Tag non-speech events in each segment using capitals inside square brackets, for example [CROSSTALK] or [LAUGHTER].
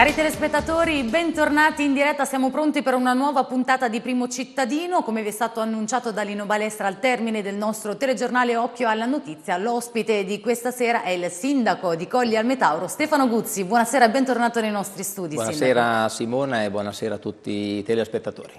Cari telespettatori, bentornati in diretta, siamo pronti per una nuova puntata di Primo Cittadino. Come vi è stato annunciato da Lino Balestra al termine del nostro telegiornale Occhio alla Notizia, l'ospite di questa sera è il sindaco di Colli al Metauro, Stefano Guzzi. Buonasera e bentornato nei nostri studi. Buonasera sindaco. Simona e buonasera a tutti i telespettatori.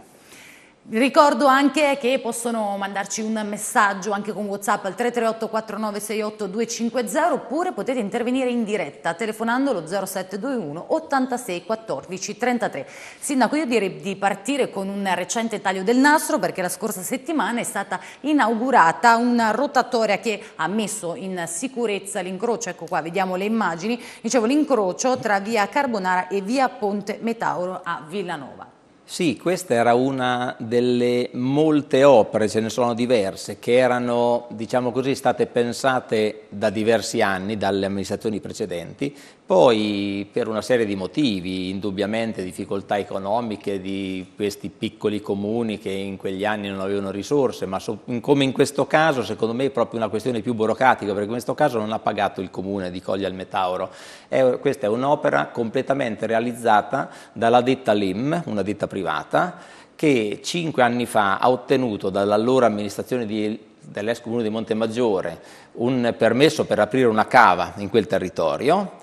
Ricordo anche che possono mandarci un messaggio anche con WhatsApp al 338 4968 250 oppure potete intervenire in diretta telefonando lo 0721 86 14 33. Sindaco, io direi di partire con un recente taglio del nastro perché la scorsa settimana è stata inaugurata una rotatoria che ha messo in sicurezza l'incrocio. Ecco qua, vediamo le immagini. Dicevo l'incrocio tra via Carbonara e via Ponte Metauro a Villanova. Sì, questa era una delle molte opere, ce ne sono diverse, che erano, diciamo così, state pensate da diversi anni dalle amministrazioni precedenti poi per una serie di motivi, indubbiamente difficoltà economiche di questi piccoli comuni che in quegli anni non avevano risorse, ma so, in, come in questo caso secondo me è proprio una questione più burocratica, perché in questo caso non ha pagato il comune di Coglia al Metauro. È, questa è un'opera completamente realizzata dalla ditta LIM, una ditta privata, che cinque anni fa ha ottenuto dall'allora amministrazione di dell'ex comune di Montemaggiore un permesso per aprire una cava in quel territorio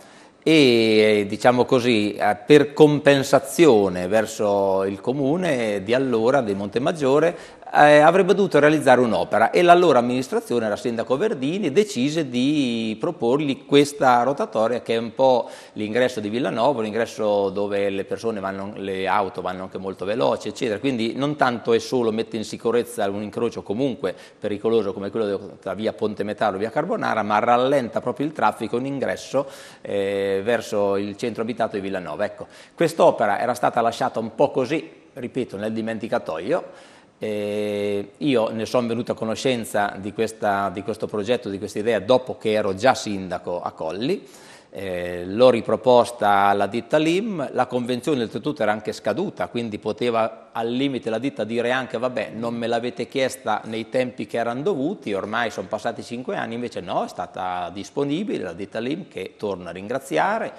e eh, diciamo così eh, per compensazione verso il comune di allora di Montemaggiore eh, avrebbe dovuto realizzare un'opera e l'allora amministrazione, la sindaco Verdini, decise di proporgli questa rotatoria che è un po' l'ingresso di Villanova, l'ingresso dove le persone vanno, le auto vanno anche molto veloci, eccetera. Quindi non tanto è solo mette in sicurezza un incrocio comunque pericoloso come quello tra via Ponte Metallo e via Carbonara, ma rallenta proprio il traffico in ingresso eh, verso il centro abitato di Villanova. Ecco, quest'opera era stata lasciata un po' così, ripeto, nel dimenticatoio eh, io ne sono venuto a conoscenza di, questa, di questo progetto, di questa idea, dopo che ero già sindaco a Colli. Eh, l'ho riproposta alla ditta LIM, la convenzione oltretutto era anche scaduta, quindi poteva al limite la ditta dire anche vabbè non me l'avete chiesta nei tempi che erano dovuti, ormai sono passati cinque anni, invece no, è stata disponibile la ditta LIM che torno a ringraziare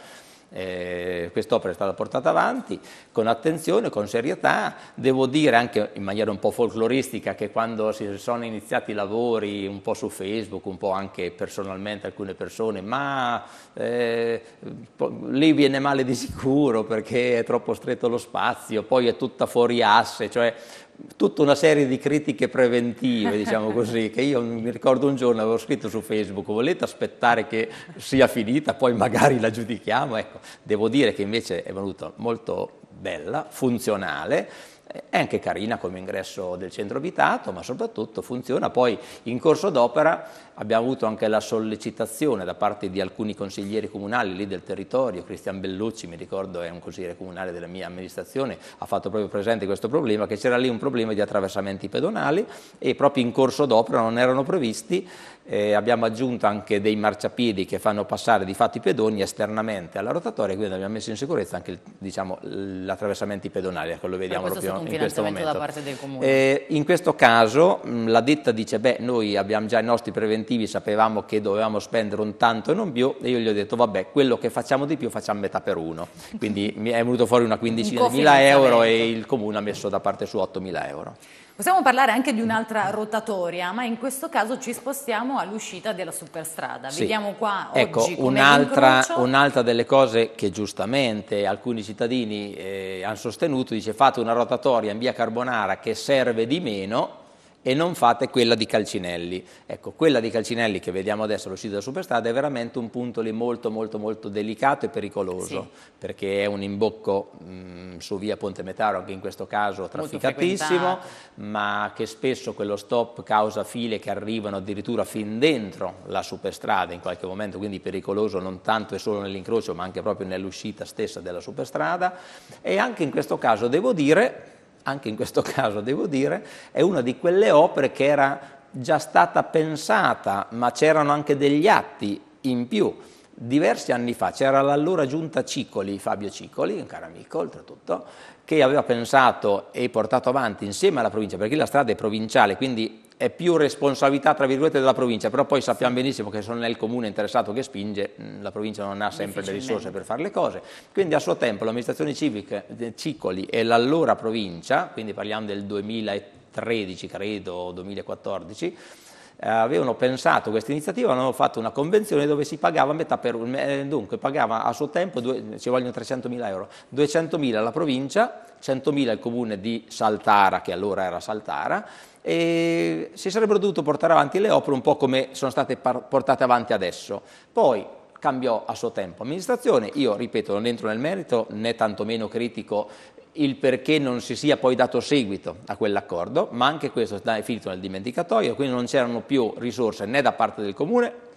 eh, quest'opera è stata portata avanti con attenzione, con serietà, devo dire anche in maniera un po' folcloristica che quando si sono iniziati i lavori un po' su Facebook, un po' anche personalmente alcune persone, ma eh, lì viene male di sicuro perché è troppo stretto lo spazio, poi è tutta fuori asse, cioè tutta una serie di critiche preventive, diciamo [LAUGHS] così, che io mi ricordo un giorno avevo scritto su Facebook, volete aspettare che sia finita, poi magari la giudichiamo, ecco, devo dire che invece è venuta molto bella, funzionale, è anche carina come ingresso del centro abitato, ma soprattutto funziona, poi in corso d'opera Abbiamo avuto anche la sollecitazione da parte di alcuni consiglieri comunali lì del territorio, Cristian Bellucci mi ricordo è un consigliere comunale della mia amministrazione, ha fatto proprio presente questo problema, che c'era lì un problema di attraversamenti pedonali e proprio in corso d'opera non erano previsti, eh, abbiamo aggiunto anche dei marciapiedi che fanno passare di fatto i pedoni esternamente alla rotatoria, quindi abbiamo messo in sicurezza anche diciamo, l'attraversamento pedonali, ecco, lo vediamo proprio in questo momento. Eh, in questo caso la ditta dice beh noi abbiamo già i nostri preventivi obiettivi sapevamo che dovevamo spendere un tanto e non più e io gli ho detto vabbè quello che facciamo di più facciamo metà per uno quindi [LAUGHS] mi è venuto fuori una quindicina di mila euro e il comune ha messo da parte su 8 mila euro Possiamo parlare anche di un'altra rotatoria, ma in questo caso ci spostiamo all'uscita della superstrada. Sì. Vediamo qua ecco, oggi un'altra, un'altra delle cose che giustamente alcuni cittadini eh, hanno sostenuto, dice fate una rotatoria in via Carbonara che serve di meno, e non fate quella di Calcinelli. Ecco, quella di Calcinelli che vediamo adesso all'uscita della Superstrada è veramente un punto lì molto molto molto delicato e pericoloso, sì. perché è un imbocco mh, mm, su via Ponte Metaro, anche in questo caso trafficatissimo, ma che spesso quello stop causa file che arrivano addirittura fin dentro la superstrada in qualche momento, quindi pericoloso non tanto e solo nell'incrocio, ma anche proprio nell'uscita stessa della superstrada e anche in questo caso devo dire anche in questo [LAUGHS] caso devo dire, è una di quelle opere che era già stata pensata, ma c'erano anche degli atti in più. Diversi anni fa c'era l'allora giunta Cicoli, Fabio Cicoli, un caro amico oltretutto, che aveva pensato e portato avanti insieme alla provincia, perché la strada è provinciale, quindi è più responsabilità tra virgolette della provincia, però poi sappiamo benissimo che se non è il comune interessato che spinge, mm, la provincia non ha sempre le risorse per fare le cose, quindi a suo tempo l'amministrazione civica Cicoli e l'allora provincia, quindi parliamo del 2013 credo, 2014, eh, avevano pensato questa iniziativa, avevano fatto una convenzione dove si pagava metà per un, eh, dunque pagava a suo tempo, due, ci vogliono 300.000 euro, 200.000 la provincia, 100.000 il comune di Saltara, che allora era Saltara, e si sarebbero dovuto portare avanti le opere un po' come sono state portate avanti adesso. Poi cambiò a suo tempo amministrazione, io ripeto non entro nel merito né tantomeno critico il perché non si sia poi dato seguito a quell'accordo, ma anche questo è finito nel dimenticatoio, quindi non c'erano più risorse né da parte del comune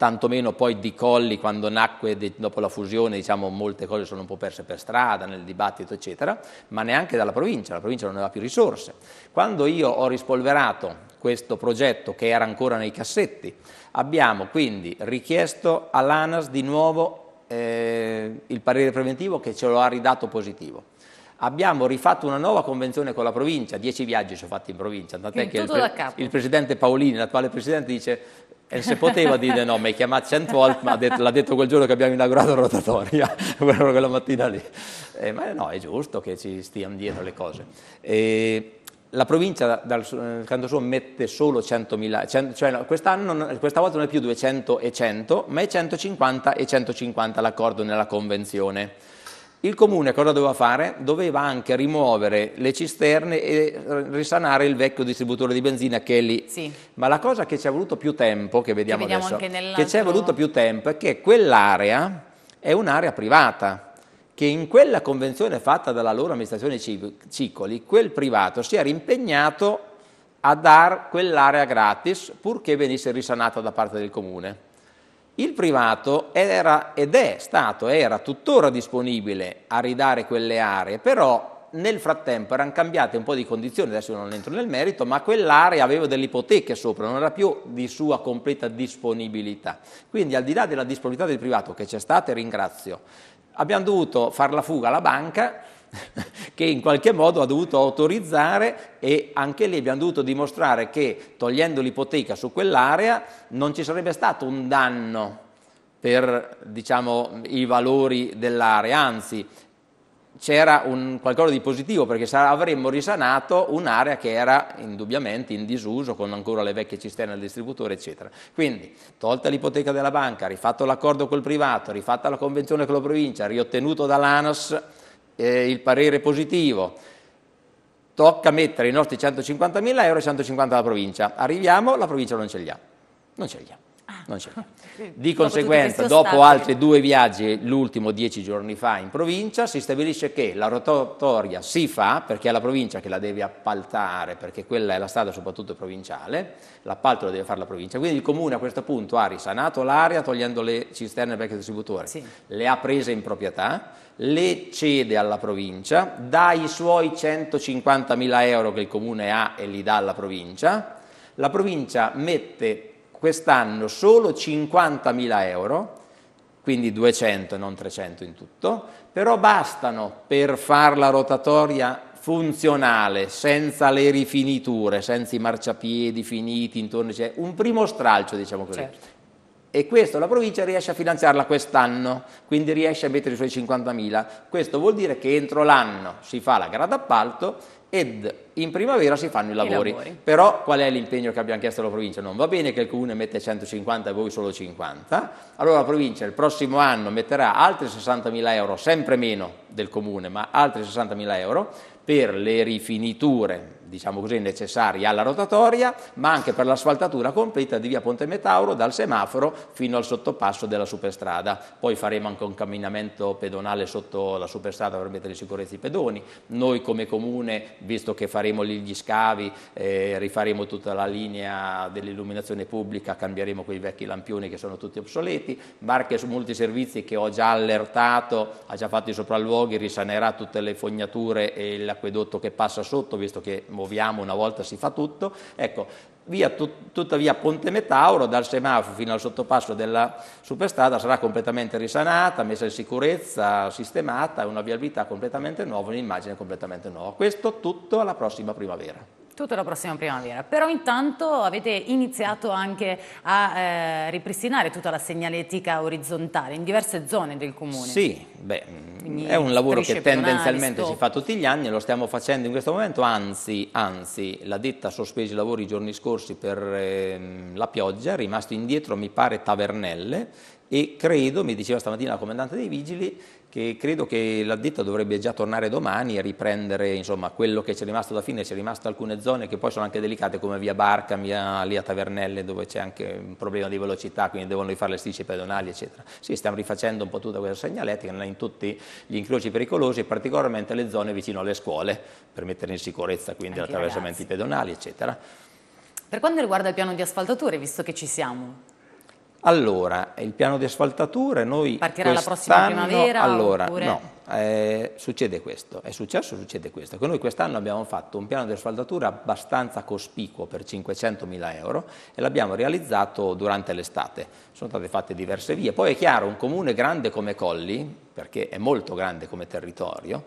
tantomeno poi di Colli quando nacque dopo la fusione, diciamo, molte cose sono un po' perse per strada, nel dibattito, eccetera, ma neanche dalla provincia, la provincia non aveva più risorse. Quando io ho rispolverato questo progetto che era ancora nei cassetti, abbiamo quindi richiesto all'ANAS di nuovo eh, il parere preventivo che ce lo ha ridato positivo abbiamo rifatto una nuova convenzione con la provincia, dieci viaggi ci ho fatti in provincia, tant'è che il, pre- il, presidente Paolini, l'attuale presidente, dice e se poteva dire no, mi hai chiamato 100 volte, ma detto, l'ha detto quel giorno che abbiamo inaugurato la rotatoria, [LAUGHS] quella mattina lì. Eh, ma no, è giusto che ci stiano dietro le cose. Eh, la provincia dal, eh, canto suo mette solo 100.000, 100, cioè questa volta non è più 200 e 100, ma è 150 e 150 l'accordo nella convenzione. Il comune cosa doveva fare? Doveva anche rimuovere le cisterne e risanare il vecchio distributore di benzina che è lì. Sì. Ma la cosa che ci è voluto più tempo, che vediamo, che vediamo adesso, che ci è voluto più tempo è che quell'area è un'area privata, che in quella convenzione fatta dalla loro amministrazione Cicoli, quel privato si era impegnato a dar quell'area gratis purché venisse risanata da parte del comune il privato era ed è stato, era tuttora disponibile a ridare quelle aree, però nel frattempo erano cambiate un po' di condizioni, adesso non entro nel merito, ma quell'area aveva delle ipoteche sopra, non era più di sua completa disponibilità. Quindi al di là della disponibilità del privato che c'è stata, e ringrazio, abbiamo dovuto far la fuga alla banca [LAUGHS] che in qualche modo ha dovuto autorizzare e anche lì abbiamo dovuto dimostrare che togliendo l'ipoteca su quell'area non ci sarebbe stato un danno per diciamo, i valori dell'area, anzi c'era qualcosa di positivo perché avremmo risanato un'area che era indubbiamente in disuso con ancora le vecchie cisterne al distributore eccetera. Quindi tolta l'ipoteca della banca, rifatto l'accordo col privato, rifatta la convenzione con la provincia, riottenuto dall'ANAS eh, il parere positivo, tocca mettere i nostri 150.000 euro e 150 alla provincia. Arriviamo, la provincia non ce li ha. Non ce li ha. Non c'è. [LAUGHS] Di conseguenza, dopo altri due viaggi, l'ultimo dieci giorni fa in provincia, si stabilisce che la rotatoria si fa perché è la provincia che la deve appaltare, perché quella è la strada soprattutto provinciale, l'appalto lo deve fare la provincia. Quindi il comune a questo punto ha risanato l'area togliendo le cisterne vecchio distributore, sì. le ha prese in proprietà, le cede alla provincia, dà i suoi 150.000 euro che il comune ha e li dà alla provincia, la provincia mette quest'anno solo 50.000 euro, quindi 200 e non 300 in tutto, però bastano per fare la rotatoria funzionale, senza le rifiniture, senza i marciapiedi finiti intorno, cioè un primo stralcio diciamo così. Certo. E questo la provincia riesce a finanziarla quest'anno, quindi riesce a mettere i suoi 50.000. Questo vuol dire che entro l'anno si fa la gara d'appalto ed in primavera si fanno i lavori. I lavori. Però qual è l'impegno che abbiamo chiesto alla provincia? Non va bene che il comune mette 150 e voi solo 50, allora la provincia il prossimo anno metterà altri 60.000 euro, sempre meno del comune, ma altri 60.000 euro per le rifiniture diciamo così, necessari alla rotatoria, ma anche per l'asfaltatura completa di via Ponte Metauro dal semaforo fino al sottopasso della superstrada. Poi faremo anche un camminamento pedonale sotto la superstrada per mettere in sicurezza i pedoni. Noi come comune, visto che faremo lì gli scavi, eh, rifaremo tutta la linea dell'illuminazione pubblica, cambieremo quei vecchi lampioni che sono tutti obsoleti, Marche su molti servizi che ho già allertato, ha già fatto i sopralluoghi, risanerà tutte le fognature e l'acquedotto che passa sotto, visto che muoviamo, una volta si fa tutto, ecco, via, tut, tutta Ponte Metauro, dal semaforo fino al sottopasso della superstrada, sarà completamente risanata, messa in sicurezza, sistemata, una viabilità completamente nuova, un'immagine completamente nuova. Questo tutto alla prossima primavera. Tutta la prossima primavera, però intanto avete iniziato anche a eh, ripristinare tutta la segnaletica orizzontale in diverse zone del comune. Sì, beh, Quindi è un lavoro che tendenzialmente si fa tutti gli anni e lo stiamo facendo in questo momento, anzi, anzi la ditta ha sospeso i lavori i giorni scorsi per eh, la pioggia, è rimasto indietro mi pare Tavernelle e credo, mi diceva stamattina la comandante dei vigili, che credo che la ditta dovrebbe già tornare domani e riprendere insomma, quello che c'è rimasto da fine, c'è rimasto alcune zone che poi sono anche delicate come via Barca, via Lia Tavernelle dove c'è anche un problema di velocità, quindi devono rifare le strisce pedonali eccetera. Sì, stiamo rifacendo un po' tutta questa segnaletica in tutti gli incroci pericolosi, particolarmente le zone vicino alle scuole per mettere in sicurezza quindi gli attraversamenti pedonali eccetera. Per quanto riguarda il piano di asfaltature, visto che ci siamo, allora, il piano di asfaltature noi Partirà la prossima primavera? Allora, oppure... no, eh, succede questo, è successo, succede questo, che noi quest'anno abbiamo fatto un piano di asfaltature abbastanza cospicuo per 500.000 euro e l'abbiamo realizzato durante l'estate, sono state fatte diverse vie, poi è chiaro un comune grande come Colli, perché è molto grande come territorio,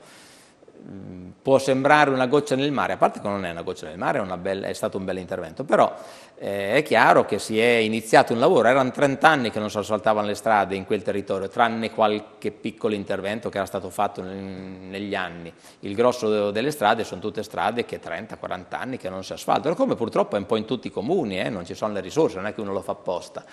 Mm, può sembrare una goccia nel mare, a parte che non è una goccia nel mare, è, bella, è stato un bel intervento, però eh, è chiaro che si è iniziato un lavoro, erano 30 anni che non si asfaltavano le strade in quel territorio, tranne qualche piccolo intervento che era stato fatto in, negli anni. Il grosso delle strade sono tutte strade che 30-40 anni che non si asfaltano, come purtroppo è un po' in tutti i comuni, eh, non ci sono le risorse, non è che uno lo fa apposta.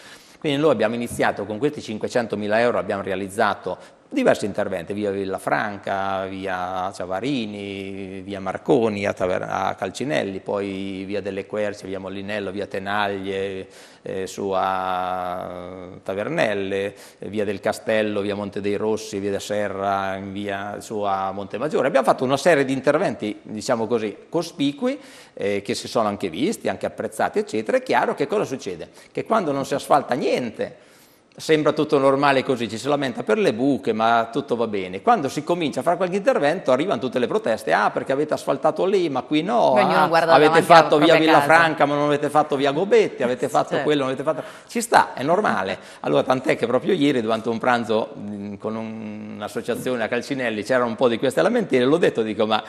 Quindi noi abbiamo iniziato con questi 500 mila euro, abbiamo realizzato diversi interventi, via Villafranca, via Ciavarini, via Marconi, a, Taver- a Calcinelli, poi via Delle Querce, via Molinello, via Tenaglie, eh, su a Tavernelle, via del Castello, via Monte dei Rossi, via da Serra, via, su a Monte Maggiore. Abbiamo fatto una serie di interventi, diciamo così, cospicui, eh, che si sono anche visti, anche apprezzati, eccetera. È chiaro che cosa succede? Che quando non si asfalta niente, sembra tutto normale così, ci si lamenta per le buche, ma tutto va bene. Quando si comincia a fare qualche intervento arrivano tutte le proteste, ah perché avete asfaltato lì, ma qui no, ah, avete fatto via Villafranca, ma non avete fatto via Gobetti, avete [LAUGHS] fatto certo. quello, non avete fatto... Ci sta, è normale. Allora tant'è che proprio ieri durante un pranzo mm, con un'associazione a Calcinelli c'erano un po' di queste lamentele, l'ho detto, dico ma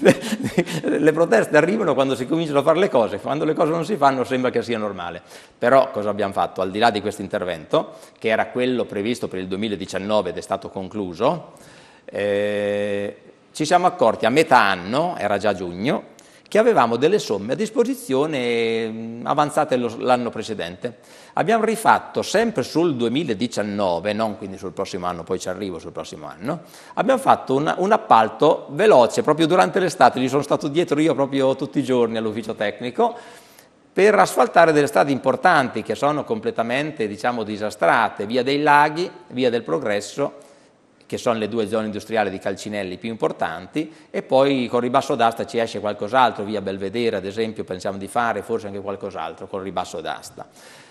[LAUGHS] le proteste arrivano quando si cominciano a fare le cose, quando le cose non si fanno sembra che sia normale. Però cosa abbiamo fatto al di là di questo intervento? 100, che era quello previsto per il 2019 ed è stato concluso, eh, ci siamo accorti a metà anno, era già giugno, che avevamo delle somme a disposizione mm, avanzate l'anno precedente. Abbiamo rifatto sempre sul 2019, non quindi sul prossimo anno, poi ci arrivo sul prossimo anno, abbiamo fatto un, un appalto veloce, proprio durante l'estate, gli sono stato dietro io proprio tutti i giorni all'ufficio tecnico, per asfaltare delle strade importanti che sono completamente diciamo, disastrate, via dei laghi, via del progresso, che sono le due zone industriali di Calcinelli più importanti, e poi con ribasso d'asta ci esce qualcos'altro, via Belvedere ad esempio pensiamo di fare, forse anche qualcos'altro con ribasso d'asta.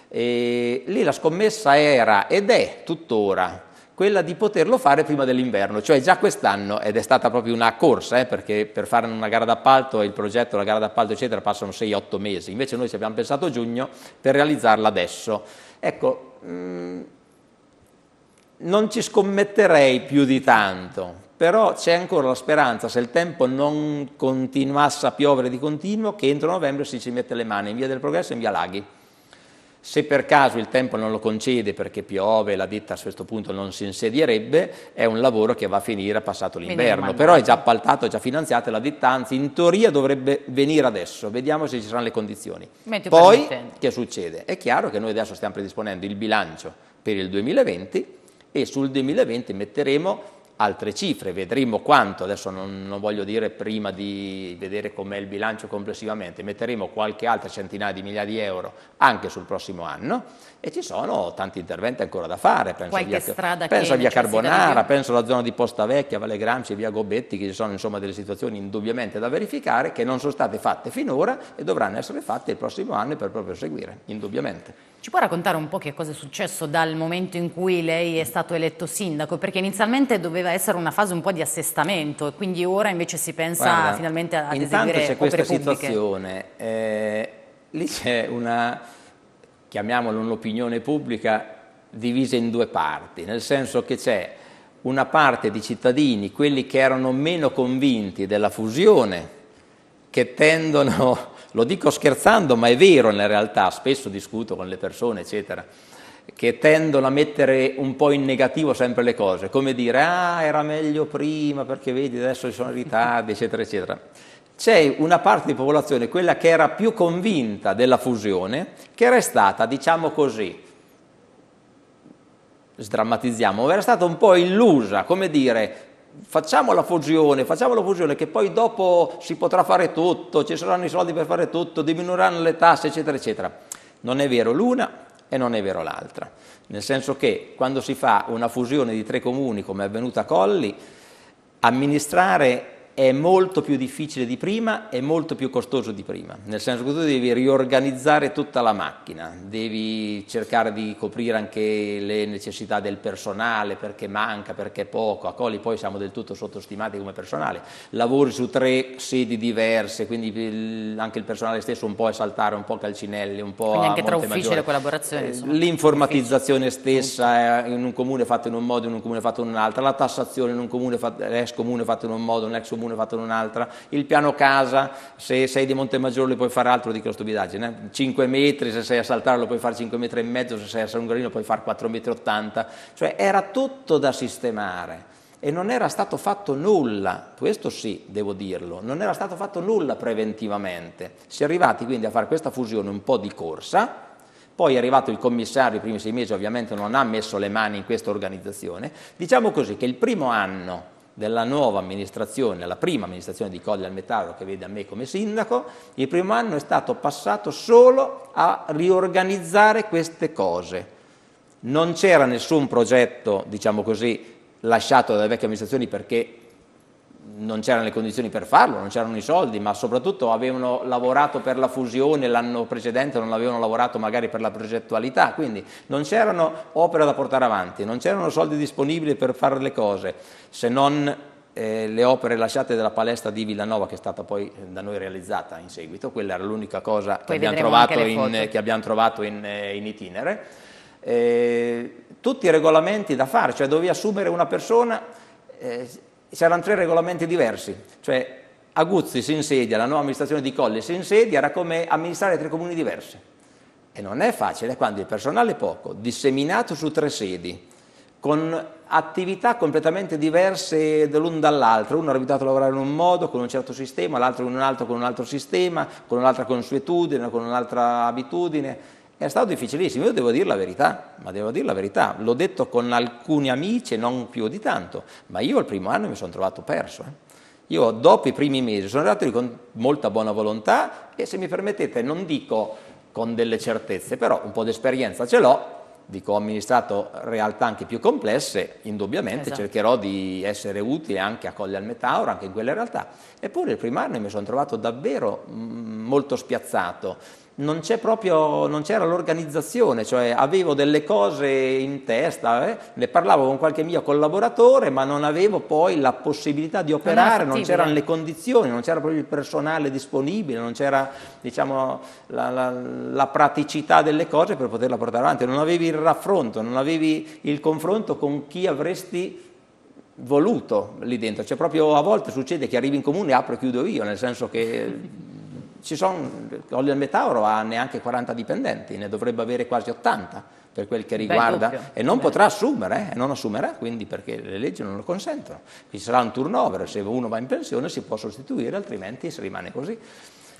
E lì la scommessa era ed è tuttora quella di poterlo fare prima dell'inverno, cioè già quest'anno, ed è stata proprio una corsa, eh, perché per fare una gara d'appalto, il progetto, la gara d'appalto, eccetera, passano 6-8 mesi, invece noi ci abbiamo pensato giugno per realizzarla adesso. Ecco, mh, mm, non ci scommetterei più di tanto, però c'è ancora la speranza, se il tempo non continuasse a piovere di continuo, che entro novembre si ci mette le mani in via del progresso e in via Laghi. Se per caso il tempo non lo concede perché piove, la ditta a questo punto non si insedierebbe, è un lavoro che va a finire passato l'inverno, però è già appaltato, è già finanziato, la ditta anzi in teoria dovrebbe venire adesso, vediamo se ci saranno le condizioni. Meteo Poi che succede? È chiaro che noi adesso stiamo predisponendo il bilancio per il 2020 e sul 2020 metteremo altre cifre, vedremo quanto, adesso non, non voglio dire prima di vedere com'è il bilancio complessivamente, metteremo qualche altra centinaia di migliaia di euro anche sul prossimo anno e ci sono tanti interventi ancora da fare, penso, qualche via, penso a via Carbonara, penso alla zona di Posta Vecchia, Valle Gramsci, via Gobetti, che ci sono insomma delle situazioni indubbiamente da verificare che non sono state fatte finora e dovranno essere fatte il prossimo anno per proprio seguire, indubbiamente. Ci può raccontare un po' che cosa è successo dal momento in cui lei è stato eletto sindaco? Perché inizialmente doveva essere una fase un po' di assestamento e quindi ora invece si pensa Guarda, finalmente ad intanto eseguire Intanto c'è questa situazione, eh, lì c'è una, chiamiamola un'opinione pubblica, divisa in due parti, nel senso che c'è una parte di cittadini, quelli che erano meno convinti della fusione, che tendono lo dico scherzando, ma è vero nella realtà, spesso discuto con le persone, eccetera, che tendono a mettere un po' in negativo sempre le cose, come dire ah era meglio prima perché vedi adesso ci sono ritardi, eccetera, eccetera. C'è una parte di popolazione, quella che era più convinta della fusione, che era stata, diciamo così, sdrammatizziamo, era stata un po' illusa, come dire, facciamo la fusione, facciamo la fusione che poi dopo si potrà fare tutto, ci saranno i soldi per fare tutto, diminuiranno le tasse, eccetera, eccetera. Non è vero l'una e non è vero l'altra. Nel senso che quando si fa una fusione di tre comuni, come è avvenuta a Colli, amministrare è molto più difficile di prima, è molto più costoso di prima, nel senso che tu devi riorganizzare tutta la macchina, devi cercare di coprire anche le necessità del personale, perché manca, perché è poco, a Coli poi siamo del tutto sottostimati come personale, lavori su tre sedi diverse, quindi anche il personale stesso un po' a saltare, un po' calcinelli, un po' quindi anche tra uffici e collaborazione. Eh, l'informatizzazione stessa eh, in un comune è fatta in un modo, in un comune è fatta in un altro, la tassazione in un comune, l'ex comune è fatta in un modo, un ex comune comune fatto in un'altra, il piano casa, se sei di Montemaggiore lo puoi fare altro di stupidaggine, 5 eh. metri, se sei a saltare lo puoi fare 5 metri e mezzo, se sei a San Ungherino puoi fare 4,80 metri, 80. cioè era tutto da sistemare e non era stato fatto nulla, questo sì devo dirlo, non era stato fatto nulla preventivamente. Si è arrivati quindi a fare questa fusione un po' di corsa, poi è arrivato il commissario, i primi sei mesi ovviamente non ha messo le mani in questa organizzazione, diciamo così che il primo anno della nuova amministrazione, la prima amministrazione di Colli al Metallo che vede a me come sindaco, il primo anno è stato passato solo a riorganizzare queste cose. Non c'era nessun progetto, diciamo così, lasciato dalle vecchie amministrazioni perché non c'erano le condizioni per farlo, non c'erano i soldi, ma soprattutto avevano lavorato per la fusione l'anno precedente, non avevano lavorato magari per la progettualità, quindi non c'erano opere da portare avanti, non c'erano soldi disponibili per fare le cose, se non eh, le opere lasciate dalla palestra di Villanova che è stata poi eh, da noi realizzata in seguito, quella era l'unica cosa che abbiamo, in, che abbiamo, trovato in, eh, in itinere. Eh, tutti i regolamenti da fare, cioè dovevi assumere una persona eh, c'erano tre regolamenti diversi, cioè Aguzzi si insedia, la nuova amministrazione di Colle si insedia, era come amministrare tre comuni diversi. E non è facile quando il personale è poco, disseminato su tre sedi, con attività completamente diverse dall'un dall'altro, uno era abituato a lavorare in un modo, con un certo sistema, l'altro in un altro, con un altro sistema, con un'altra consuetudine, con un'altra abitudine, è stato difficilissimo, io devo dire la verità, ma devo dire la verità, l'ho detto con alcuni amici non più di tanto, ma io al primo anno mi sono trovato perso. Eh. Io dopo i primi mesi sono arrivato con molta buona volontà e se mi permettete non dico con delle certezze, però un po' di esperienza ce l'ho, dico ho amministrato realtà anche più complesse, indubbiamente esatto. cercherò di essere utile anche a Colle al Metauro, anche in quelle realtà. Eppure il primo anno mi sono trovato davvero mm, molto spiazzato non, c'è proprio, non, c'era l'organizzazione, cioè avevo delle cose in testa, eh? ne parlavo con qualche mio collaboratore, ma non avevo poi la possibilità di operare, non, non c'erano le condizioni, non c'era proprio il personale disponibile, non c'era diciamo, la, la, la, praticità delle cose per poterla portare avanti, non avevi il raffronto, non avevi il confronto con chi avresti voluto lì dentro, cioè proprio a volte succede che arrivi in comune apro e chiudo io, nel senso che ci sono, Olio del Metauro ha neanche 40 dipendenti, ne dovrebbe avere quasi 80 per quel che riguarda Beh, e non Beh. potrà assumere, eh, non assumerà quindi perché le leggi non lo consentono. Ci sarà un turnover, se uno va in pensione si può sostituire, altrimenti si rimane così.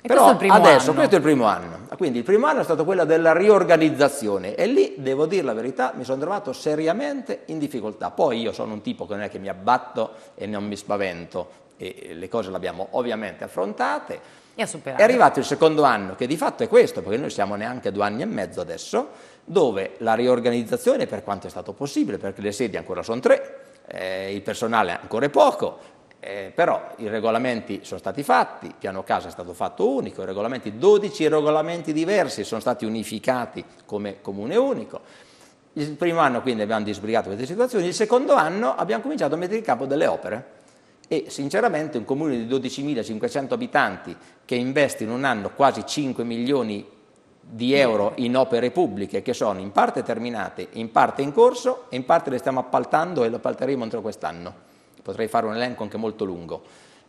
E Però questo adesso, anno. questo è il primo anno, ah, quindi il primo anno è stato quello della riorganizzazione e lì, devo dire la verità, mi sono trovato seriamente in difficoltà. Poi io sono un tipo che non è che mi abbatto e non mi spavento, e le cose le abbiamo ovviamente affrontate, e ha superato. È arrivato il secondo anno, che di fatto è questo, perché noi siamo neanche due anni e mezzo adesso, dove la riorganizzazione, per quanto è stato possibile, perché le sedi ancora sono tre, eh, il personale ancora è poco, eh, però i regolamenti sono stati fatti, il piano casa è stato fatto unico, i regolamenti, 12 regolamenti diversi sono stati unificati come comune unico. Il primo anno quindi abbiamo disbrigato queste situazioni, il secondo anno abbiamo cominciato a mettere in campo delle opere e sinceramente un comune di 12.500 abitanti che investe in un anno quasi 5 milioni di euro in opere pubbliche che sono in parte terminate, in parte in corso e in parte le stiamo appaltando e le appalteremo entro quest'anno. Potrei fare un elenco anche molto lungo.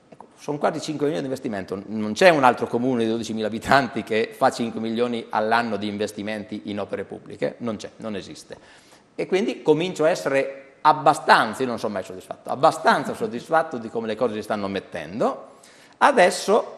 Ecco, sono quasi 5 milioni di investimento, non c'è un altro comune di 12.000 abitanti che fa 5 milioni all'anno di investimenti in opere pubbliche, non c'è, non esiste. E quindi comincio a essere abbastanza, io non sono mai soddisfatto, abbastanza soddisfatto di come le cose si stanno mettendo. Adesso,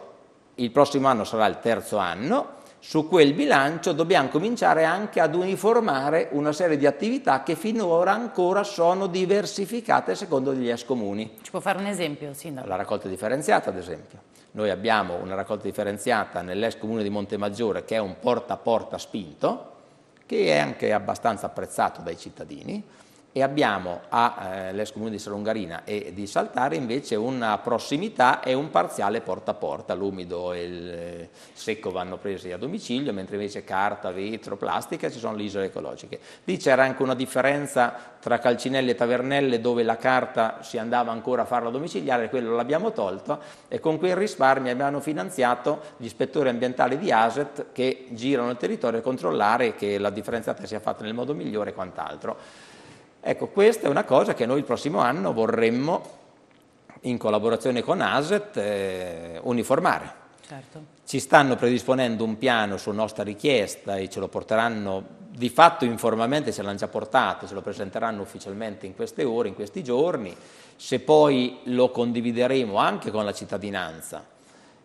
il prossimo anno sarà il terzo anno, su quel bilancio dobbiamo cominciare anche ad uniformare una serie di attività che finora ancora sono diversificate secondo gli es comuni. Ci può fare un esempio, Sindaco? La raccolta differenziata, ad esempio. Noi abbiamo una raccolta differenziata nell'ex comune di Montemaggiore che è un porta a porta spinto, che è anche abbastanza apprezzato dai cittadini e abbiamo all'ex eh, comune di Salongarina e di Saltare invece una prossimità e un parziale porta a porta, l'umido e il eh, secco vanno presi a domicilio, mentre invece carta, vetro, plastica ci sono le isole ecologiche. Lì c'era anche una differenza tra calcinelle e tavernelle dove la carta si andava ancora a farla domiciliare, quello l'abbiamo tolto e con quel risparmio abbiamo finanziato gli ispettori ambientali di ASET che girano il territorio a controllare che la differenziata sia fatta nel modo migliore e quant'altro. Ecco, questa è una cosa che noi il prossimo anno vorremmo, in collaborazione con ASET, eh, uniformare. Certo. Ci stanno predisponendo un piano su nostra richiesta e ce lo porteranno di fatto informalmente, ce l'hanno già portato, ce lo presenteranno ufficialmente in queste ore, in questi giorni, se poi lo condivideremo anche con la cittadinanza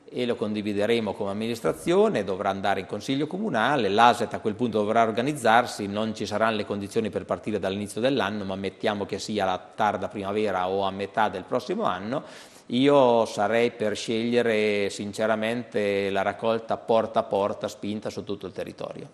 e lo condivideremo come amministrazione, dovrà andare in consiglio comunale, l'ASET a quel punto dovrà organizzarsi, non ci saranno le condizioni per partire dall'inizio dell'anno, ma mettiamo che sia la tarda primavera o a metà del prossimo anno, io sarei per scegliere sinceramente la raccolta porta a porta spinta su tutto il territorio.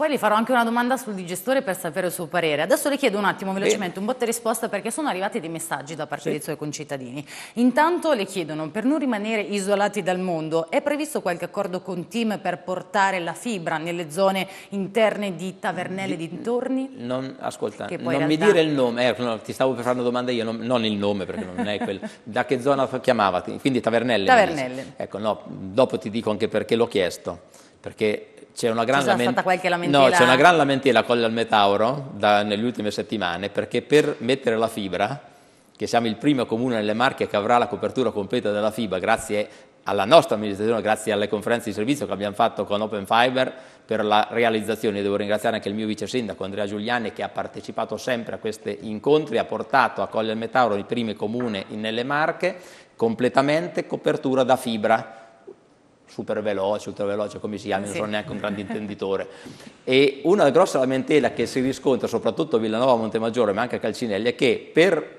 Poi le farò anche una domanda sul digestore per sapere il suo parere. Adesso le chiedo un attimo velocemente Bene. un botte risposta perché sono arrivati dei messaggi da parte sì. dei suoi concittadini. Intanto le chiedono, per non rimanere isolati dal mondo, è previsto qualche accordo con Team per portare la fibra nelle zone interne di Tavernelle e dintorni? Non, ascolta, non realtà... mi dire il nome, eh, no, ti stavo per fare una domanda io, non, non il nome perché non è quello. [LAUGHS] da che zona chiamava, quindi Tavernelle. Tavernelle. Ecco, no, dopo ti dico anche perché l'ho chiesto, perché c'è una gran, lament- no, c'è una gran lamentela con il Metauro da, nelle ultime settimane perché per mettere la fibra, che siamo il primo comune nelle Marche che avrà la copertura completa della fibra grazie alla nostra amministrazione, grazie alle conferenze di servizio che abbiamo fatto con Open Fiber per la realizzazione. Devo ringraziare anche il mio vice sindaco Andrea Giuliani che ha partecipato sempre a questi incontri, ha portato a Colle del Metauro il primo comune nelle Marche completamente copertura da fibra, super veloce, ultra veloce, come si chiama, sì. non sono neanche un grande intenditore. E una grossa lamentela che si riscontra soprattutto a Villanova Montemaggiore, ma anche a Calcinelli, è che per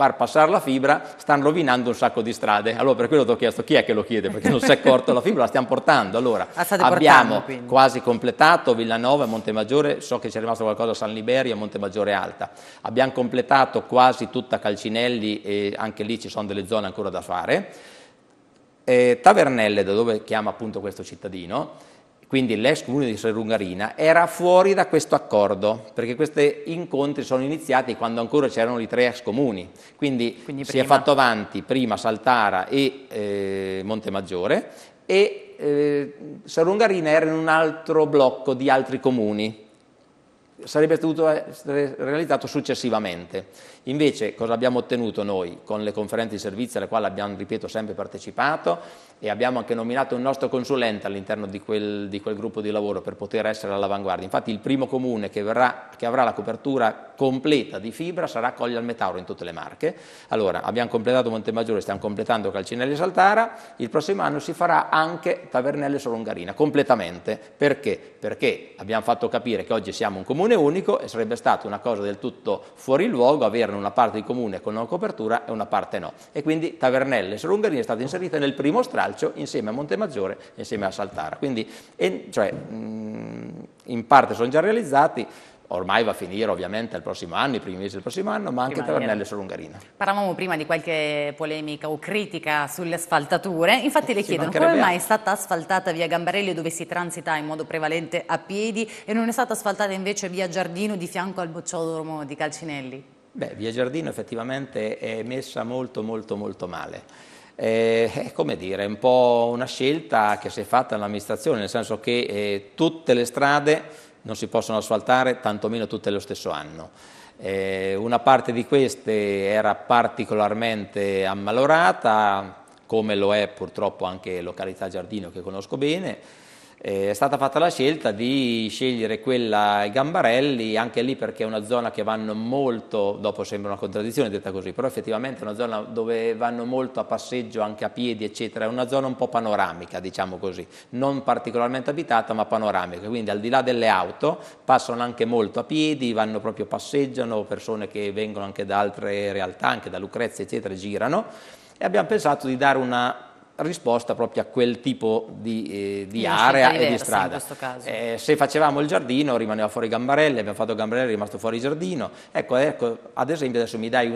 far passare la fibra, stanno rovinando un sacco di strade. Allora per quello ti ho chiesto chi è che lo chiede, perché non si è accorto la fibra, la stiamo portando. Allora ah, abbiamo portando, quasi completato Villanova e Montemaggiore, so che c'è rimasto qualcosa a San Liberia e Montemaggiore Alta. Abbiamo completato quasi tutta Calcinelli e anche lì ci sono delle zone ancora da fare. Eh, Tavernelle, da dove chiama appunto questo cittadino, quindi l'ex comune di Serungarina, era fuori da questo accordo, perché questi incontri sono iniziati quando ancora c'erano i tre ex comuni, quindi, quindi si prima. è fatto avanti prima Saltara e eh, Montemaggiore e eh, Serungarina era in un altro blocco di altri comuni, sarebbe dovuto essere realizzato successivamente. Invece cosa abbiamo ottenuto noi con le conferenze di servizio alle quali abbiamo, ripeto, sempre partecipato? e abbiamo anche nominato un nostro consulente all'interno di quel, di quel, gruppo di lavoro per poter essere all'avanguardia. Infatti il primo comune che, verrà, che avrà la copertura completa di fibra sarà Coglia al Metauro in tutte le marche. Allora, abbiamo completato Montemaggiore, stiamo completando Calcinelli e Saltara, il prossimo anno si farà anche Tavernelle e Solongarina, completamente. Perché? Perché abbiamo fatto capire che oggi siamo un comune unico e sarebbe stata una cosa del tutto fuori luogo averne una parte di comune con una copertura e una parte no. E quindi Tavernelle e Solongarina è stata inserita nel primo strato Calcio insieme a Montemaggiore e insieme a Saltara. Quindi e, cioè, mh, mm, in parte sono già realizzati, ormai va a finire ovviamente il prossimo anno, i primi mesi del prossimo anno, ma anche Tavernelle sull'Ungherina. Parlavamo prima di qualche polemica o critica sulle asfaltature, infatti le chiedono come mai è stata asfaltata via Gambarelli dove si transita in modo prevalente a piedi e non è stata asfaltata invece via Giardino di fianco al bocciodromo di Calcinelli? Beh, via Giardino effettivamente è messa molto molto molto male eh, è eh, come dire, un po' una scelta che si è fatta nell'amministrazione, nel senso che eh, tutte le strade non si possono asfaltare, tantomeno tutte lo stesso anno. Eh, una parte di queste era particolarmente ammalorata, come lo è purtroppo anche località Giardino che conosco bene, eh, è stata fatta la scelta di scegliere quella Gambarelli, anche lì perché è una zona che vanno molto, dopo sembra una contraddizione detta così, però effettivamente è una zona dove vanno molto a passeggio, anche a piedi, eccetera, è una zona un po' panoramica, diciamo così, non particolarmente abitata ma panoramica, quindi al di là delle auto passano anche molto a piedi, vanno proprio passeggiano, persone che vengono anche da altre realtà, anche da Lucrezia, eccetera, girano e abbiamo pensato di dare una risposta proprio a quel tipo di, eh, di area e di strada. Eh, se facevamo il giardino rimaneva fuori Gambarelli, abbiamo fatto Gambarelli è rimasto fuori giardino. Ecco, ecco, ad esempio adesso mi dai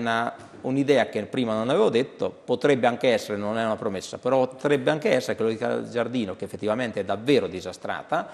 un'idea che prima non avevo detto, potrebbe anche essere, non è una promessa, però potrebbe anche essere quello di giardino che effettivamente è davvero disastrata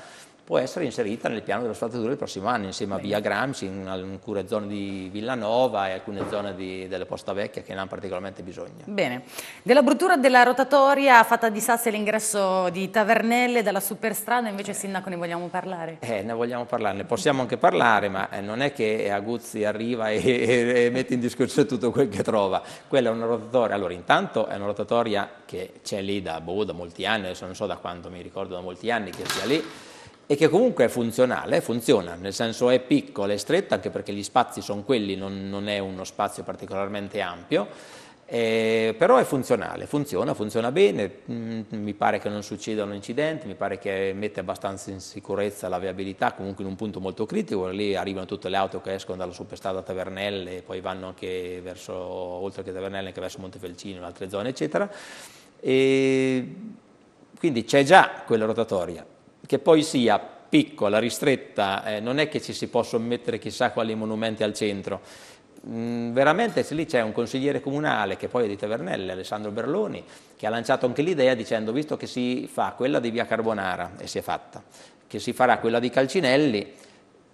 può essere inserita nel piano della stratatura del prossimo anno, insieme a Via Gramsci, in alcune zone di Villanova e alcune zone di, della Posta Vecchia che ne hanno particolarmente bisogno. Bene, della bruttura della rotatoria fatta di sassi all'ingresso di Tavernelle, dalla superstrada, invece eh. Sindaco ne vogliamo parlare? Eh, ne vogliamo parlare, ne possiamo anche parlare, ma eh, non è che Aguzzi arriva e, e, e mette in discussione tutto quel che trova. Quella è una rotatoria, allora intanto è una rotatoria che c'è lì da, boh, da molti anni, adesso non so da quanto mi ricordo da molti anni che sia lì, e che comunque è funzionale, funziona, nel senso è piccola e stretta, anche perché gli spazi sono quelli, non, non è uno spazio particolarmente ampio, eh, però è funzionale, funziona, funziona bene, mm, mi pare che non succedano incidenti, mi pare che mette abbastanza in sicurezza la viabilità, comunque in un punto molto critico, lì arrivano tutte le auto che escono dalla superstrada Tavernelle e poi vanno anche verso, oltre che Tavernelle, anche verso Montefelcino, altre zone, eccetera. E quindi c'è già quella rotatoria, che poi sia piccola, ristretta, eh, non è che ci si possono mettere chissà quali monumenti al centro. Mm, veramente lì c'è un consigliere comunale che poi è di Tavernelle, Alessandro Berloni, che ha lanciato anche l'idea dicendo visto che si fa quella di via Carbonara e si è fatta, che si farà quella di Calcinelli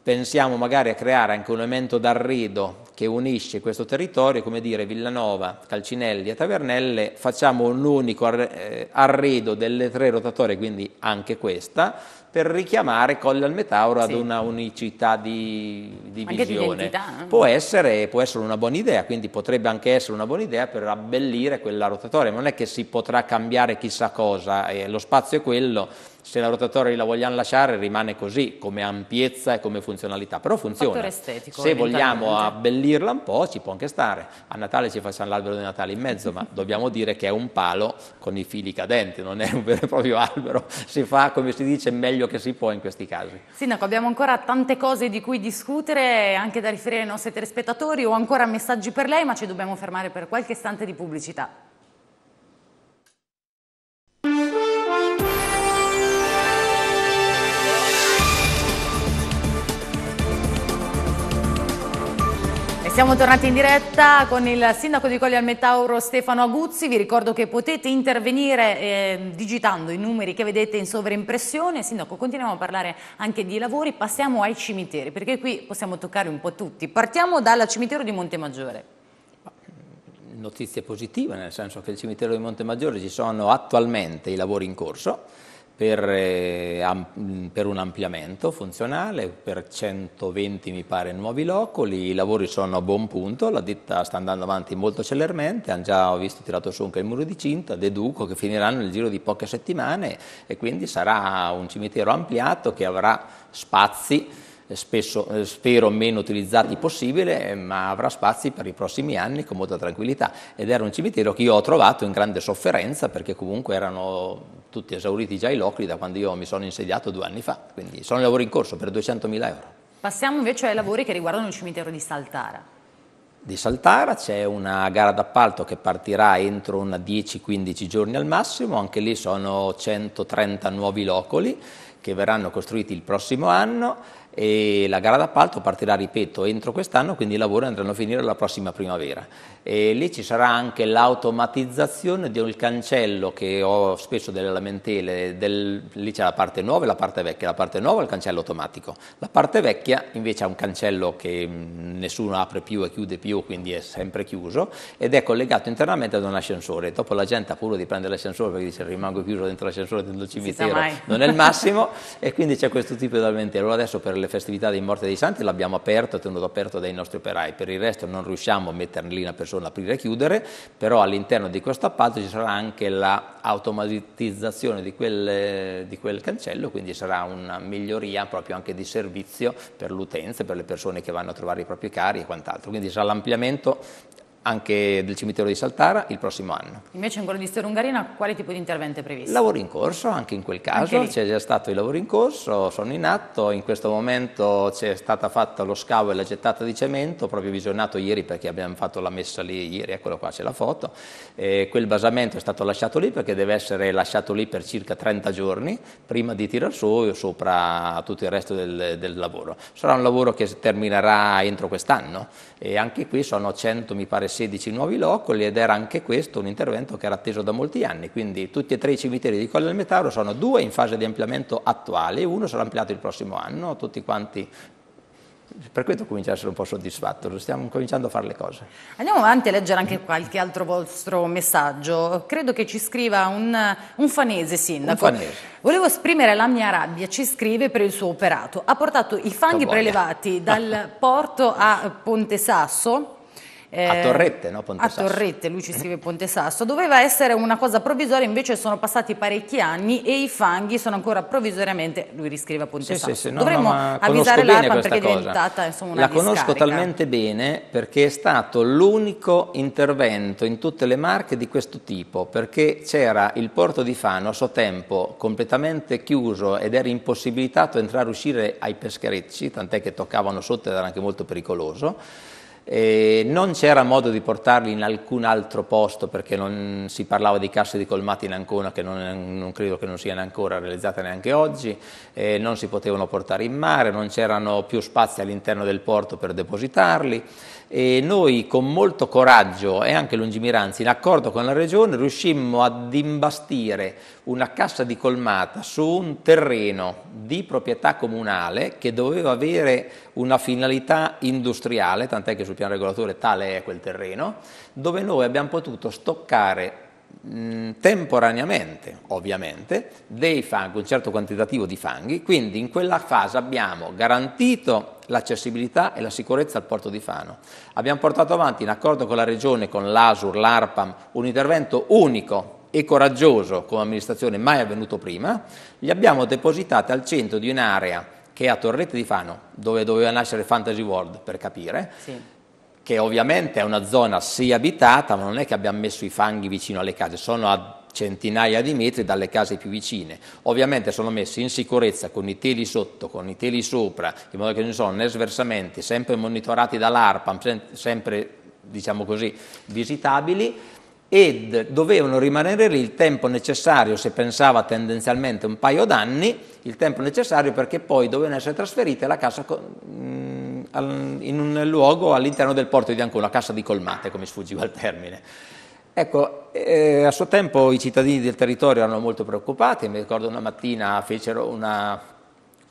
pensiamo magari a creare anche un elemento d'arredo che unisce questo territorio, come dire Villanova, Calcinelli e Tavernelle, facciamo un unico arredo eh, delle tre rotatorie, quindi anche questa, per richiamare Colle al Metauro sì. ad una unicità di, di visione. Di eh. può, essere, può essere una buona idea, quindi potrebbe anche essere una buona idea per abbellire quella rotatoria, non è che si potrà cambiare chissà cosa, eh, lo spazio è quello, se la rotatoria la vogliamo lasciare rimane così come ampiezza e come funzionalità, però funziona. Estetico, se vogliamo abbellirla un po' ci può anche stare. A Natale ci facciamo l'albero di Natale in mezzo, ma [LAUGHS] dobbiamo dire che è un palo con i fili cadenti, non è un vero e proprio albero. Si fa, come si dice, meglio che si può in questi casi. Sindaco, abbiamo ancora tante cose di cui discutere, anche da riferire ai nostri telespettatori, ho ancora messaggi per lei, ma ci dobbiamo fermare per qualche istante di pubblicità. Siamo tornati in diretta con il sindaco di Colli al Metauro Stefano Aguzzi, vi ricordo che potete intervenire eh, digitando i numeri che vedete in sovraimpressione. Sindaco, continuiamo a parlare anche di lavori, passiamo ai cimiteri perché qui possiamo toccare un po' tutti. Partiamo dal cimitero di Montemaggiore. Notizie positive, nel senso che il cimitero di Montemaggiore ci sono attualmente i lavori in corso per, eh, am, per, un ampliamento funzionale, per 120 mi pare nuovi loculi, i lavori sono a buon punto, la ditta sta andando avanti molto celermente, hanno già ho visto tirato su anche il muro di cinta, deduco che finiranno nel giro di poche settimane e quindi sarà un cimitero ampliato che avrà spazi eh, spesso, eh, spero, meno utilizzati possibile, eh, ma avrà spazi per i prossimi anni con molta tranquillità. Ed era un cimitero che io ho trovato in grande sofferenza perché comunque erano tutti esauriti già i locri da quando io mi sono insediato due anni fa, quindi sono lavori in corso per 200.000 euro. Passiamo invece ai lavori che riguardano il cimitero di Saltara di Saltara, c'è una gara d'appalto che partirà entro 10-15 giorni al massimo, anche lì sono 130 nuovi locoli che verranno costruiti il prossimo anno e la gara d'appalto partirà, ripeto, entro quest'anno, quindi i lavori andranno a finire la prossima primavera. E lì ci sarà anche l'automatizzazione del cancello che ho spesso delle lamentele, del, lì c'è la parte nuova e la parte vecchia, la parte nuova è il cancello automatico, la parte vecchia invece ha un cancello che nessuno apre più e chiude più, quindi è sempre chiuso ed è collegato internamente ad un ascensore, dopo la gente ha paura di prendere l'ascensore perché dice rimango chiuso dentro l'ascensore, dentro il cimitero, non è il massimo e quindi c'è questo tipo di lamentele. Adesso per le le festività dei morti e dei santi l'abbiamo aperto, tenuto aperto dai nostri operai, per il resto non riusciamo a metterne lì una persona, aprire e chiudere, però all'interno di questo appalto ci sarà anche l'automatizzazione la di di quel cancello, quindi sarà una miglioria proprio anche di servizio per l'utenza, per le persone che vanno a trovare i propri cari e quant'altro, quindi sarà l'ampliamento anche del cimitero di Saltara il prossimo anno. Invece in ancora di Storia Ungarina, quale tipo di intervento è previsto? Lavori in corso, anche in quel caso, c'è già stato il lavoro in corso, sono in atto, in questo momento c'è stata fatta lo scavo e la gettata di cemento, proprio visionato ieri perché abbiamo fatto la messa lì ieri, eccolo qua c'è la foto, e quel basamento è stato lasciato lì perché deve essere lasciato lì per circa 30 giorni prima di tirar su e sopra tutto il resto del, del lavoro. Sarà un lavoro che terminerà entro quest'anno, e anche qui sono 100, mi pare 16 nuovi loculi ed era anche questo un intervento che era atteso da molti anni, quindi tutti e tre i cimiteri di Colle del Metauro sono due in fase di ampliamento attuale, uno sarà ampliato il prossimo anno, tutti quanti per questo comincio a essere un po' soddisfatto, stiamo cominciando a fare le cose. Andiamo avanti a leggere anche qualche altro vostro messaggio. Credo che ci scriva un, un fanese, sindaco. Un fanese. Volevo esprimere la mia rabbia, ci scrive per il suo operato. Ha portato i fanghi prelevati dal porto a Ponte Sasso eh, a Torrette, no? Ponte a Sasso. Torrette, lui ci scrive Ponte Sasso. Doveva essere una cosa provvisoria, invece sono passati parecchi anni e i fanghi sono ancora provvisoriamente, lui riscrive a Ponte sì, Sasso. Sì, sì, no, Dovremmo no, avvisare l'ARPAN perché cosa. è diventata insomma, una La discarica. conosco talmente bene perché è stato l'unico intervento in tutte le Marche di questo tipo, perché c'era il porto di Fano a suo tempo completamente chiuso ed era impossibilitato entrare e uscire ai pescherecci, tant'è che toccavano sotto ed era anche molto pericoloso e non c'era modo di portarli in alcun altro posto perché non si parlava di casse di colmati in Ancona che non, non credo che non siano ancora realizzate neanche oggi, eh, non si potevano portare in mare, non c'erano più spazi all'interno del porto per depositarli e noi con molto coraggio e anche lungimiranza, in accordo con la Regione, riuscimmo ad imbastire una cassa di colmata su un terreno di proprietà comunale che doveva avere una finalità industriale, tant'è che sul piano regolatore tale è quel terreno, dove noi abbiamo potuto stoccare temporaneamente, ovviamente, dei fanghi, un certo quantitativo di fanghi, quindi in quella fase abbiamo garantito l'accessibilità e la sicurezza al porto di Fano. Abbiamo portato avanti, in accordo con la Regione, con l'ASUR, l'ARPAM, un intervento unico e coraggioso come amministrazione mai avvenuto prima, li abbiamo depositati al centro di un'area che è a Torrette di Fano, dove doveva nascere Fantasy World, per capire, sì. che ovviamente è una zona sì abitata, ma non è che abbiamo messo i fanghi vicino alle case, sono a centinaia di metri dalle case più vicine. Ovviamente sono messi in sicurezza con i teli sotto, con i teli sopra, in modo che non ci sono né sversamenti, sempre monitorati dall'ARPAM, sempre diciamo così, visitabili ed dovevano rimanere lì il tempo necessario, se pensava tendenzialmente un paio d'anni, il tempo necessario perché poi dovevano essere trasferite alla casa mm, in un luogo all'interno del porto di Ancona, la cassa di colmate, come sfuggiva il termine. Ecco, eh, a suo tempo i cittadini del territorio erano molto preoccupati, mi ricordo una mattina fecero una,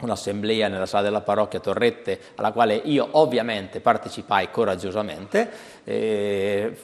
un'assemblea nella sala della parrocchia Torrette alla quale io ovviamente partecipai coraggiosamente. Eh,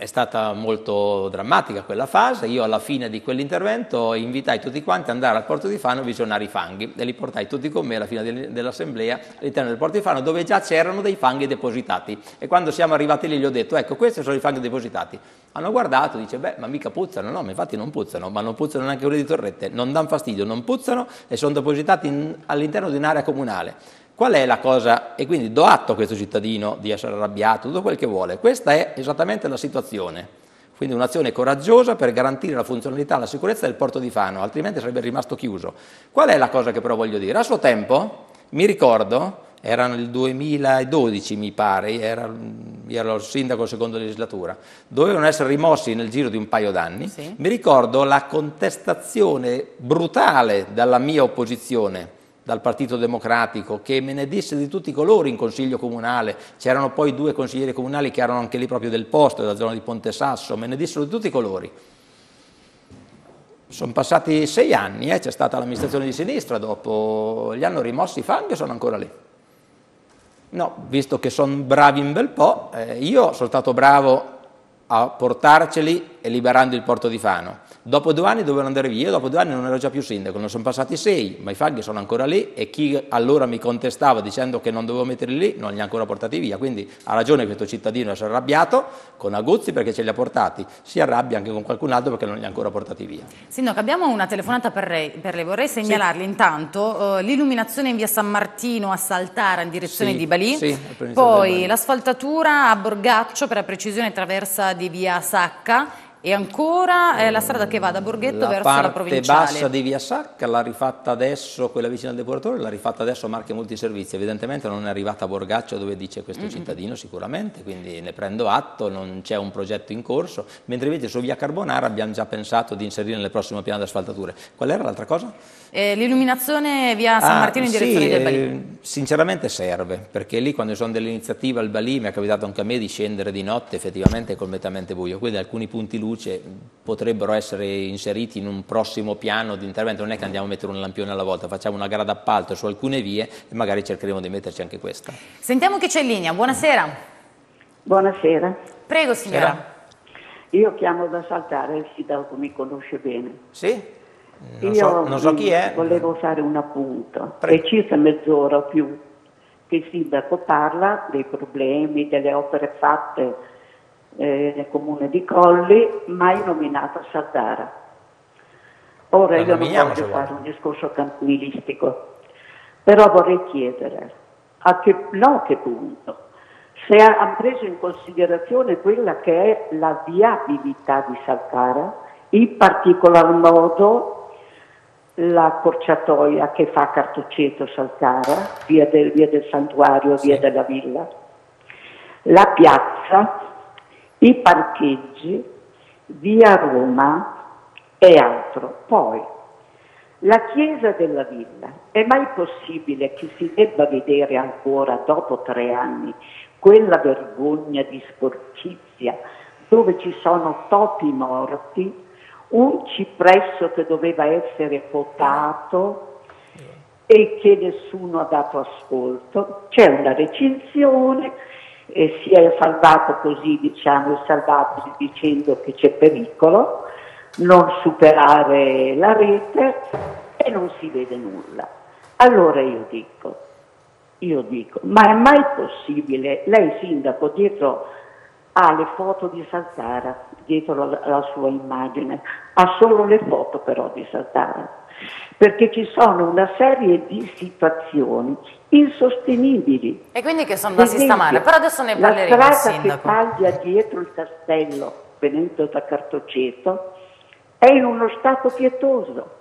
è stata molto drammatica quella fase, io alla fine di quell'intervento invitai tutti quanti ad andare al Porto di Fano a visionare i fanghi e li portai tutti con me alla fine dell'assemblea all'interno del Porto di Fano dove già c'erano dei fanghi depositati e quando siamo arrivati lì gli ho detto ecco questi sono i fanghi depositati, hanno guardato dice beh ma mica puzzano, no ma infatti non puzzano, ma non puzzano neanche quelli di Torrette, non danno fastidio, non puzzano e sono depositati all'interno di un'area comunale. Qual è la cosa? E quindi do atto a questo cittadino di essere arrabbiato, tutto quel che vuole. Questa è esattamente la situazione. Quindi un'azione coraggiosa per garantire la funzionalità e la sicurezza del porto di Fano, altrimenti sarebbe rimasto chiuso. Qual è la cosa che però voglio dire? A suo tempo, mi ricordo, era nel 2012 mi pare, era, ero il sindaco seconda legislatura, dovevano essere rimossi nel giro di un paio d'anni, sì. mi ricordo la contestazione brutale dalla mia opposizione dal Partito Democratico, che me ne disse di tutti i colori in consiglio comunale, c'erano poi due consiglieri comunali che erano anche lì proprio del posto, della zona di Ponte Sasso, me ne dissero di tutti i colori. Sono passati sei anni, eh, c'è stata l'amministrazione di sinistra dopo, li hanno rimossi i fanghi e sono ancora lì. No, visto che sono bravi un bel po', eh, io sono stato bravo a portarceli e liberando il porto di Fano Dopo due anni dovevo andare via, dopo due anni non ero già più sindaco, ne sono passati sei, ma i fanghi sono ancora lì e chi allora mi contestava dicendo che non dovevo metterli lì non li ha ancora portati via. Quindi ha ragione questo cittadino a essere arrabbiato con Aguzzi perché ce li ha portati, si arrabbia anche con qualcun altro perché non li ha ancora portati via. Sindaco, abbiamo una telefonata per lei, per lei. vorrei segnalarle sì. intanto uh, l'illuminazione in via San Martino a Saltara in direzione sì, di Balì, sì, poi l'asfaltatura a Borgaccio per la precisione traversa di via Sacca e ancora è eh, la strada che va da Borghetto la verso la provinciale. La parte bassa di Via Sacca l'ha rifatta adesso, quella vicina al depuratore, l'ha rifatta adesso a Marche Multiservizi. Evidentemente non è arrivata a Borgaccio dove dice questo mm -hmm. cittadino sicuramente, quindi ne prendo atto, non c'è un progetto in corso. Mentre invece su Via Carbonara abbiamo già pensato di inserire nel prossimo piano di asfaltature. Qual era l'altra cosa? Eh, l'illuminazione via San ah, Martino in direzione sì, del eh, Balì? sinceramente serve, perché lì quando ci sono delle iniziative al Balì mi è capitato anche a me di scendere di notte effettivamente è completamente buio, quindi alcuni punti luce potrebbero essere inseriti in un prossimo piano di intervento, non è che andiamo a mettere un lampione alla volta, facciamo una gara d'appalto su alcune vie e magari cercheremo di metterci anche questa. Sentiamo che c'è in linea, buonasera. Buonasera. Prego signora. Sera. Io chiamo da saltare, il Sidau mi conosce bene. Sì? Eh, non Io so, non so chi è. Volevo fare un appunto. Prego. È circa mezz'ora o più che il sindaco parla dei problemi, delle opere fatte eh, nel comune di Colli, mai nominato a Sardara. Ora non io non voglio fare vuole. un discorso campanilistico, però vorrei chiedere a che, no, a che punto se hanno preso in considerazione quella che è la viabilità di Salcara, in particolar modo la corciatoia che fa Cartuceto Saltara, via del, via del Santuario, sì. via della Villa, la piazza, i parcheggi, via Roma e altro. Poi, la chiesa della villa. È mai possibile che si debba vedere ancora dopo tre anni quella vergogna di sporcizia dove ci sono topi morti un cipresso che doveva essere potato e che nessuno ha dato ascolto. C'è una recinzione e si è salvato così, diciamo, il salvabile dicendo che c'è pericolo, non superare la rete e non si vede nulla. Allora io dico, io dico, ma è mai possibile, lei sindaco dietro ha ah, le foto di Saltara dietro la, la sua immagine, ha solo le foto però di Saltara perché ci sono una serie di situazioni insostenibili. E quindi che sono da sistemare, però adesso ne parleremo. La strada che taglia dietro il castello, venendo da Cartoceto, è in uno stato pietoso.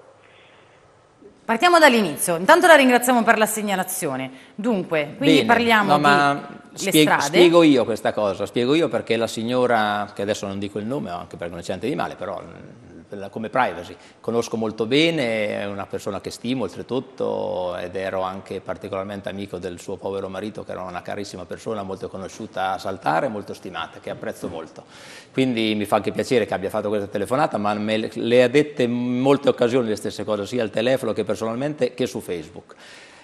Partiamo dall'inizio, intanto la ringraziamo per la segnalazione. Dunque, quindi Bene, parliamo no, di... Ma Spiego, spiego, io questa cosa, spiego io perché la signora, che adesso non dico il nome, anche perché non c'è niente di male, però mm, come privacy, conosco molto bene, è una persona che stimo oltretutto ed ero anche particolarmente amico del suo povero marito che era una carissima persona, molto conosciuta a saltare, molto stimata, che apprezzo molto. Quindi mi fa anche piacere che abbia fatto questa telefonata, ma me le ha dette in molte occasioni le stesse cose, sia al telefono che personalmente che su Facebook.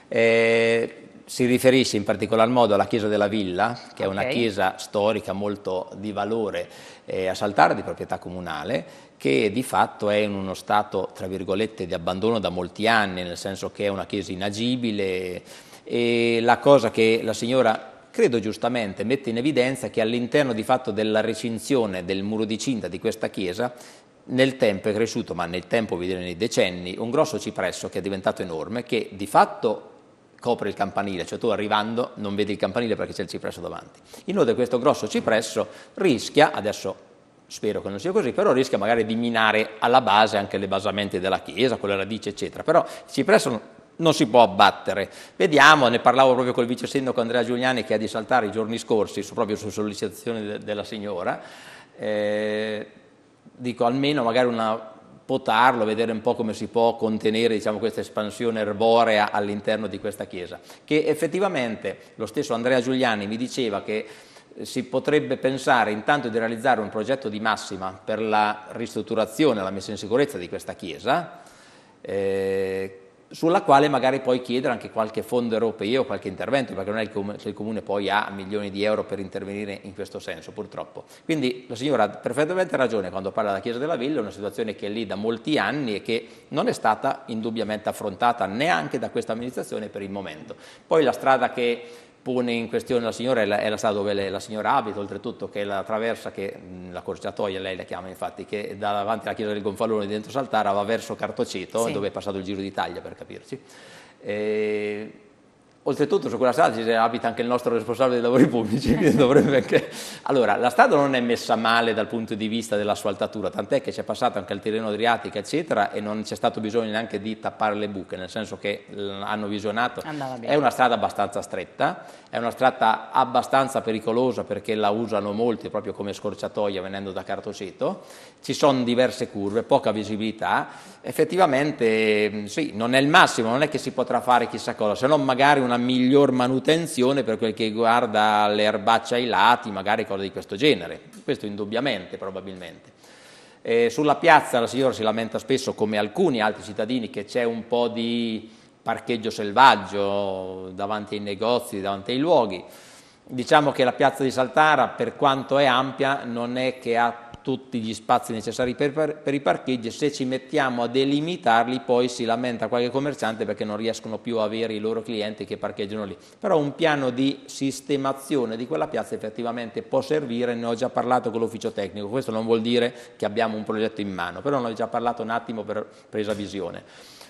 Eh, si riferisce in particolar modo alla chiesa della Villa, che è una chiesa storica molto di valore eh, a Saltara, di proprietà comunale, che di fatto è in uno stato, tra virgolette, di abbandono da molti anni, nel senso che è una chiesa inagibile e la cosa che la signora credo giustamente mette in evidenza è che all'interno di fatto della recinzione del muro di cinta di questa chiesa nel tempo è cresciuto, ma nel tempo, vuol dire nei decenni, un grosso cipresso che è diventato enorme, che di fatto copre il campanile, cioè tu arrivando non vedi il campanile perché c'è il cipresso davanti. Inoltre questo grosso cipresso rischia, adesso spero che non sia così, però rischia magari di minare alla base anche le basamenti della chiesa, con le radici eccetera, però il cipresso non si può abbattere. Vediamo, ne parlavo proprio col vice sindaco Andrea Giuliani che ha di saltare i giorni scorsi, proprio su sollecitazione de, della signora, eh, dico almeno magari una potarlo, vedere un po' come si può contenere diciamo, questa espansione erborea all'interno di questa chiesa, che effettivamente lo stesso Andrea Giuliani mi diceva che eh, si potrebbe pensare intanto di realizzare un progetto di massima per la ristrutturazione, la messa in sicurezza di questa chiesa, eh, sulla quale magari poi chiedere anche qualche fondo europeo, qualche intervento, perché non è che il comune poi ha milioni di euro per intervenire in questo senso, purtroppo. Quindi la signora ha perfettamente ragione quando parla della Chiesa della Villa, è una situazione che è lì da molti anni e che non è stata indubbiamente affrontata neanche da questa amministrazione per il momento. Poi la strada che pone in questione la signora, è la sala dove la signora abita, oltretutto che è la traversa che mm, la corciatoia lei la chiama infatti, che da davanti alla chiesa del Gonfalone dentro Saltara va verso Cartoceto, sì. dove è passato il Giro d'Italia per capirci. Eh, Oltretutto su quella strada abita anche il nostro responsabile dei lavori pubblici, quindi eh dovrebbe anche... [LAUGHS] Allora, la strada non è messa male dal punto di vista dell'asfaltatura, tant'è che c'è passato anche il terreno adriatico, eccetera, e non c'è stato bisogno neanche di tappare le buche, nel senso che hanno visionato... È una strada abbastanza stretta, è una strada abbastanza pericolosa perché la usano molti proprio come scorciatoia venendo da Cartoceto, ci sono diverse curve, poca visibilità, effettivamente mm, sì, non è il massimo, non è che si potrà fare chissà cosa, se non magari una miglior manutenzione per quel che riguarda le erbacce ai lati, magari cose di questo genere, questo indubbiamente probabilmente. Eh, sulla piazza la signora si lamenta spesso, come alcuni altri cittadini, che c'è un po' di parcheggio selvaggio davanti ai negozi, davanti ai luoghi. Diciamo che la piazza di Saltara, per quanto è ampia, non è che ha tutti gli spazi necessari per, per, per, i parcheggi, se ci mettiamo a delimitarli poi si lamenta qualche commerciante perché non riescono più a avere i loro clienti che parcheggiano lì. Però un piano di sistemazione di quella piazza effettivamente può servire, ne ho già parlato con l'ufficio tecnico, questo non vuol dire che abbiamo un progetto in mano, però ne ho già parlato un attimo per presa visione.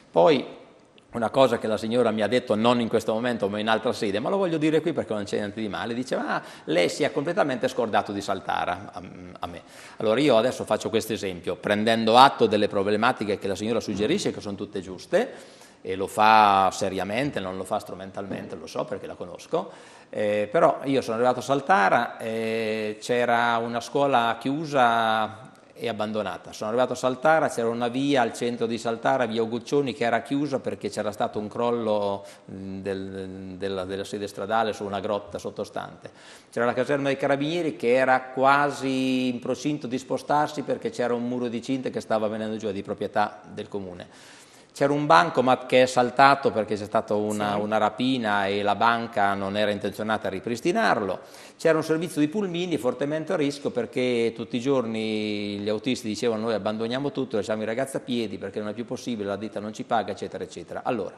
Poi una cosa che la signora mi ha detto non in questo momento ma in altra sede, ma lo voglio dire qui perché non c'è niente di male, diceva ah, lei si è completamente scordato di saltare a, a, me. Allora io adesso faccio questo esempio, prendendo atto delle problematiche che la signora suggerisce, che sono tutte giuste, e lo fa seriamente, non lo fa strumentalmente, lo so perché la conosco, eh, però io sono arrivato a Saltara, eh, c'era una scuola chiusa e abbandonata. Sono arrivato a Saltara, c'era una via al centro di Saltara, via Uguccioni, che era chiusa perché c'era stato un crollo del, della, della, sede stradale su una grotta sottostante. C'era la caserma dei carabinieri che era quasi in procinto di spostarsi perché c'era un muro di cinta che stava venendo giù di proprietà del comune. C'era un bancomat che è saltato perché c'è stata una, sì. una, rapina e la banca non era intenzionata a ripristinarlo. C'era un servizio di pulmini fortemente a rischio perché tutti i giorni gli autisti dicevano noi abbandoniamo tutto, lasciamo i ragazzi a piedi perché non è più possibile, la ditta non ci paga, eccetera, eccetera. Allora,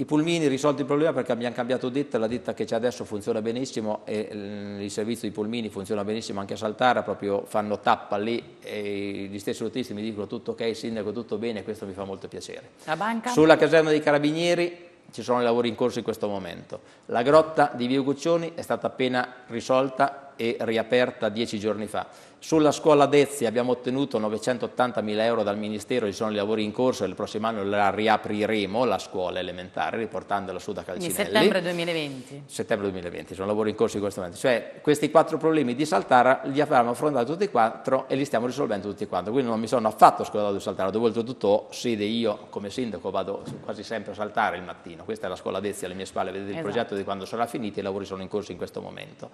i pulmini risolto il problema perché abbiamo cambiato detta, la ditta che c'è adesso funziona benissimo e mm, il servizio di pulmini funziona benissimo anche a Saltara, proprio fanno tappa lì e gli stessi lottisti mi dicono tutto ok sindaco, tutto bene, questo mi fa molto piacere. La banca? Sulla caserma dei carabinieri ci sono i lavori in corso in questo momento. La grotta di Vio Guccioni è stata appena risolta e riaperta dieci giorni fa sulla scuola Dezzi abbiamo ottenuto 980.000 euro dal Ministero, ci sono i lavori in corso e il prossimo anno la riapriremo, la scuola elementare, riportandola su da Calcinelli. Quindi settembre 2020. Settembre 2020, sono lavori in corso in questo momento. Cioè questi quattro problemi di Saltara li abbiamo affrontati tutti e quattro e li stiamo risolvendo tutti e quattro. Quindi non mi sono affatto scordato di Saltara, dove oltretutto sede io come sindaco vado quasi sempre a saltare il mattino. Questa è la scuola Dezzi alle mie spalle, vedete esatto. il progetto di quando sarà finito, i lavori sono in corso in questo momento.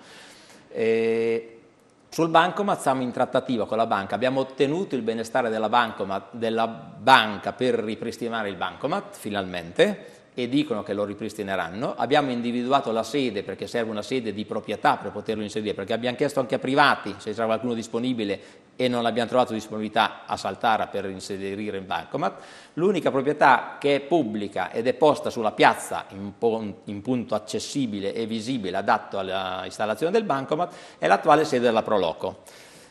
E eh, sul bancomat siamo in trattativa con la banca, abbiamo ottenuto il benestare della, della banca per ripristinare il bancomat finalmente, e dicono che lo ripristineranno. Abbiamo individuato la sede perché serve una sede di proprietà per poterlo inserire, perché abbiamo chiesto anche a privati se c'era qualcuno disponibile e non abbiamo trovato disponibilità a Saltara per inserire in bancomat. L'unica proprietà che è pubblica ed è posta sulla piazza in, punto accessibile e visibile adatto all'installazione del bancomat è l'attuale sede della Proloco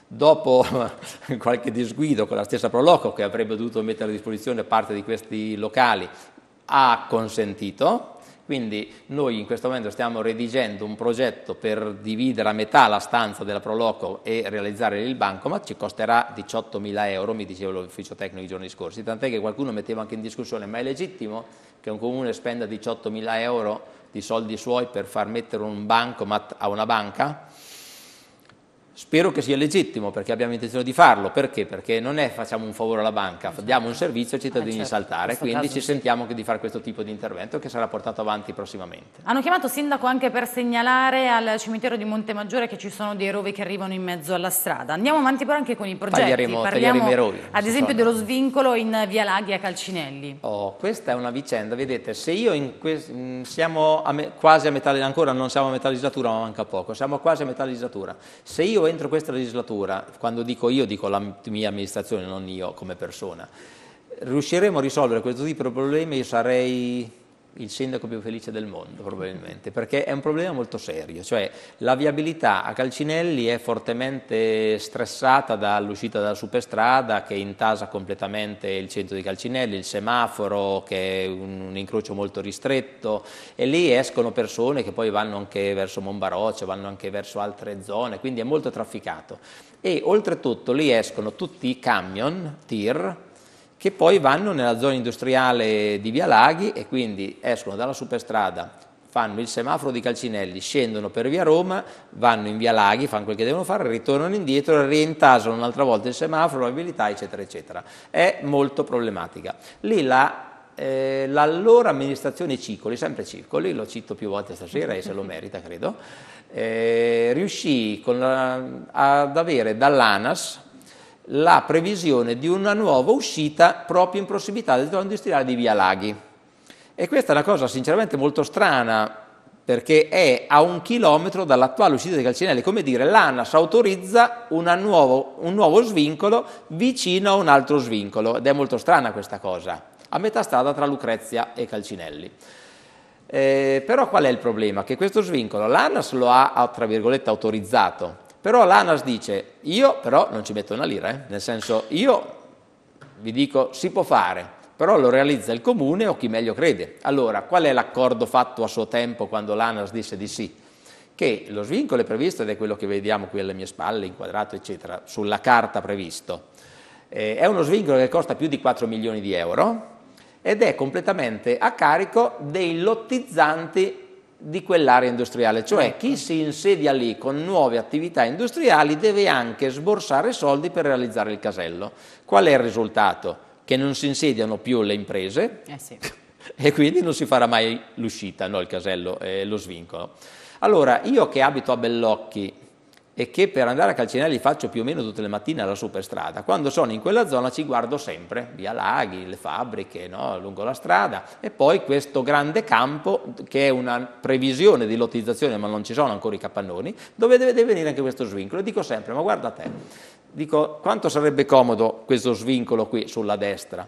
dopo [LAUGHS] qualche disguido con la stessa Proloco che avrebbe dovuto mettere a disposizione parte di questi locali ha consentito. Quindi noi in questo momento stiamo redigendo un progetto per dividere a metà la stanza della Proloco e realizzare il bancomat, ci costerà 18.000 euro, mi diceva l'ufficio tecnico i giorni scorsi, tant'è che qualcuno metteva anche in discussione, ma è legittimo che un comune spenda 18.000 euro di soldi suoi per far mettere un bancomat a una banca? Spero che sia legittimo perché abbiamo intenzione di farlo. Perché? Perché non è facciamo un favore alla banca, esatto. diamo un servizio ai eh, cittadini ah, certo, saltare. Quindi ci sì. sentiamo di fare questo tipo di intervento che sarà portato avanti prossimamente. Hanno chiamato Sindaco anche per segnalare al cimitero di Monte Maggiore che ci sono dei rovi che arrivano in mezzo alla strada. Andiamo avanti però anche con i progetti. Taglieremo, Parliamo taglieremo rovi, ad esempio dello svincolo in Via Laghi a Calcinelli. Oh, questa è una vicenda, vedete, se io in mm, siamo a quasi a metà, ancora non siamo a metà legislatura ma manca poco, siamo quasi a metà legislatura. Se io io entro questa legislatura, quando dico io dico la mia amministrazione, non io come persona, riusciremo a risolvere questo tipo di problemi, io sarei il sindaco più felice del mondo probabilmente, perché è un problema molto serio, cioè la viabilità a Calcinelli è fortemente stressata dall'uscita dalla superstrada che intasa completamente il centro di Calcinelli, il semaforo che è un, un incrocio molto ristretto e lì escono persone che poi vanno anche verso Monbaroccio, vanno anche verso altre zone, quindi è molto trafficato e oltretutto lì escono tutti i camion, tir, che poi vanno nella zona industriale di Via Laghi e quindi escono dalla superstrada, fanno il semaforo di Calcinelli, scendono per Via Roma, vanno in Via Laghi, fanno quel che devono fare, ritornano indietro, rientasano un'altra volta il semaforo, l'abilità, eccetera, eccetera. È molto problematica. Lì la eh, l'allora amministrazione Cicoli, sempre Cicoli, lo cito più volte stasera e se lo merita credo, eh, riuscì la, ad avere dall'ANAS, la previsione di una nuova uscita proprio in prossimità del zona industriale di Via Laghi. E questa è una cosa sinceramente molto strana perché è a un chilometro dall'attuale uscita di Calcinelli, come dire l'ANAS autorizza nuovo, un nuovo svincolo vicino a un altro svincolo ed è molto strana questa cosa, a metà strada tra Lucrezia e Calcinelli. Eh, però qual è il problema? Che questo svincolo l'ANAS lo ha, tra virgolette, autorizzato, però l'ANAS dice, io però non ci metto una lira, eh? nel senso io vi dico si può fare, però lo realizza il comune o chi meglio crede. Allora, qual è l'accordo fatto a suo tempo quando l'ANAS disse di sì? Che lo svincolo è previsto, ed è quello che vediamo qui alle mie spalle, inquadrato, eccetera, sulla carta previsto. Eh, è uno svincolo che costa più di 4 milioni di euro ed è completamente a carico dei lottizzanti di quell'area industriale, cioè ecco. chi si insedia lì con nuove attività industriali deve anche sborsare soldi per realizzare il casello. Qual è il risultato? Che non si insediano più le imprese eh sì. [LAUGHS] e quindi non si farà mai l'uscita, no, il casello, eh, lo svincolo. Allora, io che abito a Bellocchi e che per andare a calcinare li faccio più o meno tutte le mattine alla superstrada. Quando sono in quella zona ci guardo sempre, via laghi, le fabbriche, no? lungo la strada e poi questo grande campo che è una previsione di lottizzazione ma non ci sono ancora i capannoni, dove deve, deve venire anche questo svincolo. E dico sempre, ma guarda te, dico quanto sarebbe comodo questo svincolo qui sulla destra.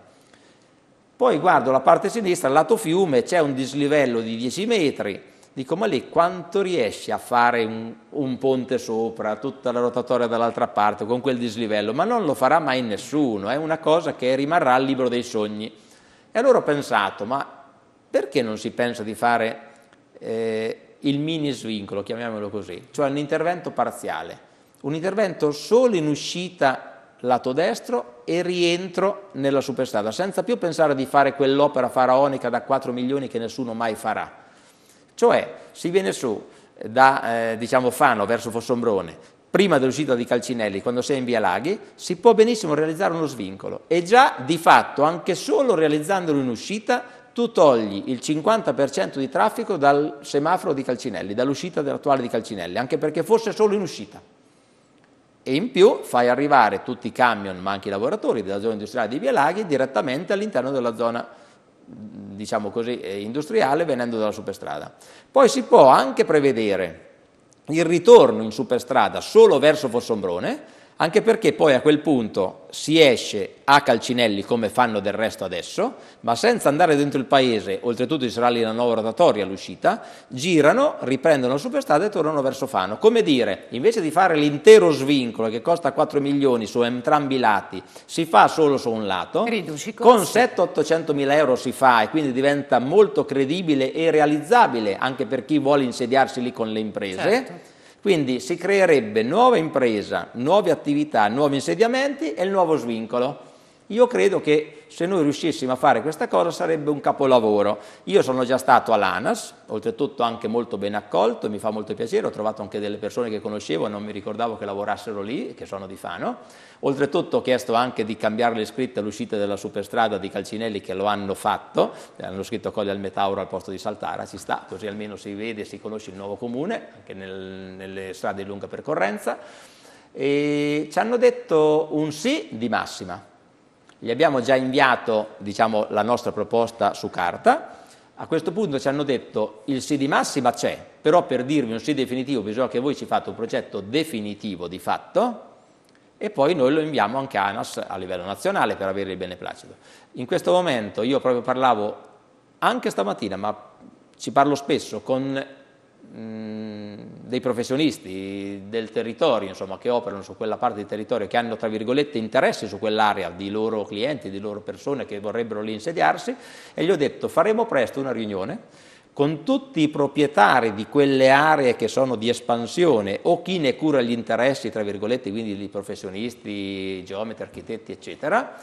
Poi guardo la parte sinistra, lato fiume, c'è un dislivello di 10 metri, Dico, ma lì quanto riesci a fare un, un ponte sopra, tutta la rotatoria dall'altra parte, con quel dislivello? Ma non lo farà mai nessuno, è una cosa che rimarrà al libro dei sogni. E allora ho pensato, ma perché non si pensa di fare eh, il mini svincolo, chiamiamolo così, cioè un intervento parziale, un intervento solo in uscita lato destro e rientro nella superstrada, senza più pensare di fare quell'opera faraonica da 4 milioni che nessuno mai farà cioè si viene su eh, da eh, diciamo Fano verso Fossombrone, prima dell'uscita di Calcinelli, quando sei in via Laghi, si può benissimo realizzare uno svincolo e già di fatto, anche solo realizzandolo in uscita, tu togli il 50% di traffico dal semaforo di Calcinelli, dall'uscita attuale di Calcinelli, anche perché fosse solo in uscita. E in più fai arrivare tutti i camion, ma anche i lavoratori della zona industriale di Via Laghi, direttamente all'interno della zona diciamo così, eh, industriale venendo dalla superstrada. Poi si può anche prevedere il ritorno in superstrada solo verso Fossombrone, anche perché poi a quel punto si esce a Calcinelli come fanno del resto adesso, ma senza andare dentro il paese, oltretutto ci sarà lì una nuova rotatoria all'uscita, girano, riprendono la superstrada e tornano verso Fano. Come dire, invece di fare l'intero svincolo che costa 4 milioni su entrambi i lati, si fa solo su un lato, con 7-800 mila euro si fa e quindi diventa molto credibile e realizzabile anche per chi vuole insediarsi lì con le imprese. Certo quindi si creerebbe nuova impresa, nuove attività, nuovi insediamenti e il nuovo svincolo. Io credo che se noi riuscissimo a fare questa cosa sarebbe un capolavoro. Io sono già stato all'ANAS, oltretutto anche molto ben accolto, mi fa molto piacere, ho trovato anche delle persone che conoscevo, non mi ricordavo che lavorassero lì, che sono di Fano. Oltretutto ho chiesto anche di cambiare le scritte all'uscita della superstrada di Calcinelli che lo hanno fatto, eh, hanno scritto Colle al Metauro al posto di Saltara, ci sta, così almeno si vede e si conosce il nuovo comune, anche nel, nelle strade di lunga percorrenza. E ci hanno detto un sì di massima gli abbiamo già inviato diciamo, la nostra proposta su carta, a questo punto ci hanno detto il sì di massima c'è, però per dirvi un sì definitivo bisogna che voi ci fate un progetto definitivo di fatto e poi noi lo inviamo anche a ANAS a livello nazionale per avere il beneplacito. In questo momento io proprio parlavo anche stamattina, ma ci parlo spesso con Mm, dei professionisti del territorio, insomma, che operano su quella parte del territorio, che hanno, tra virgolette, interesse su quell'area di loro clienti, di loro persone che vorrebbero lì insediarsi, e gli ho detto faremo presto una riunione con tutti i proprietari di quelle aree che sono di espansione o chi ne cura gli interessi, tra virgolette, quindi i professionisti, geometri, architetti, eccetera,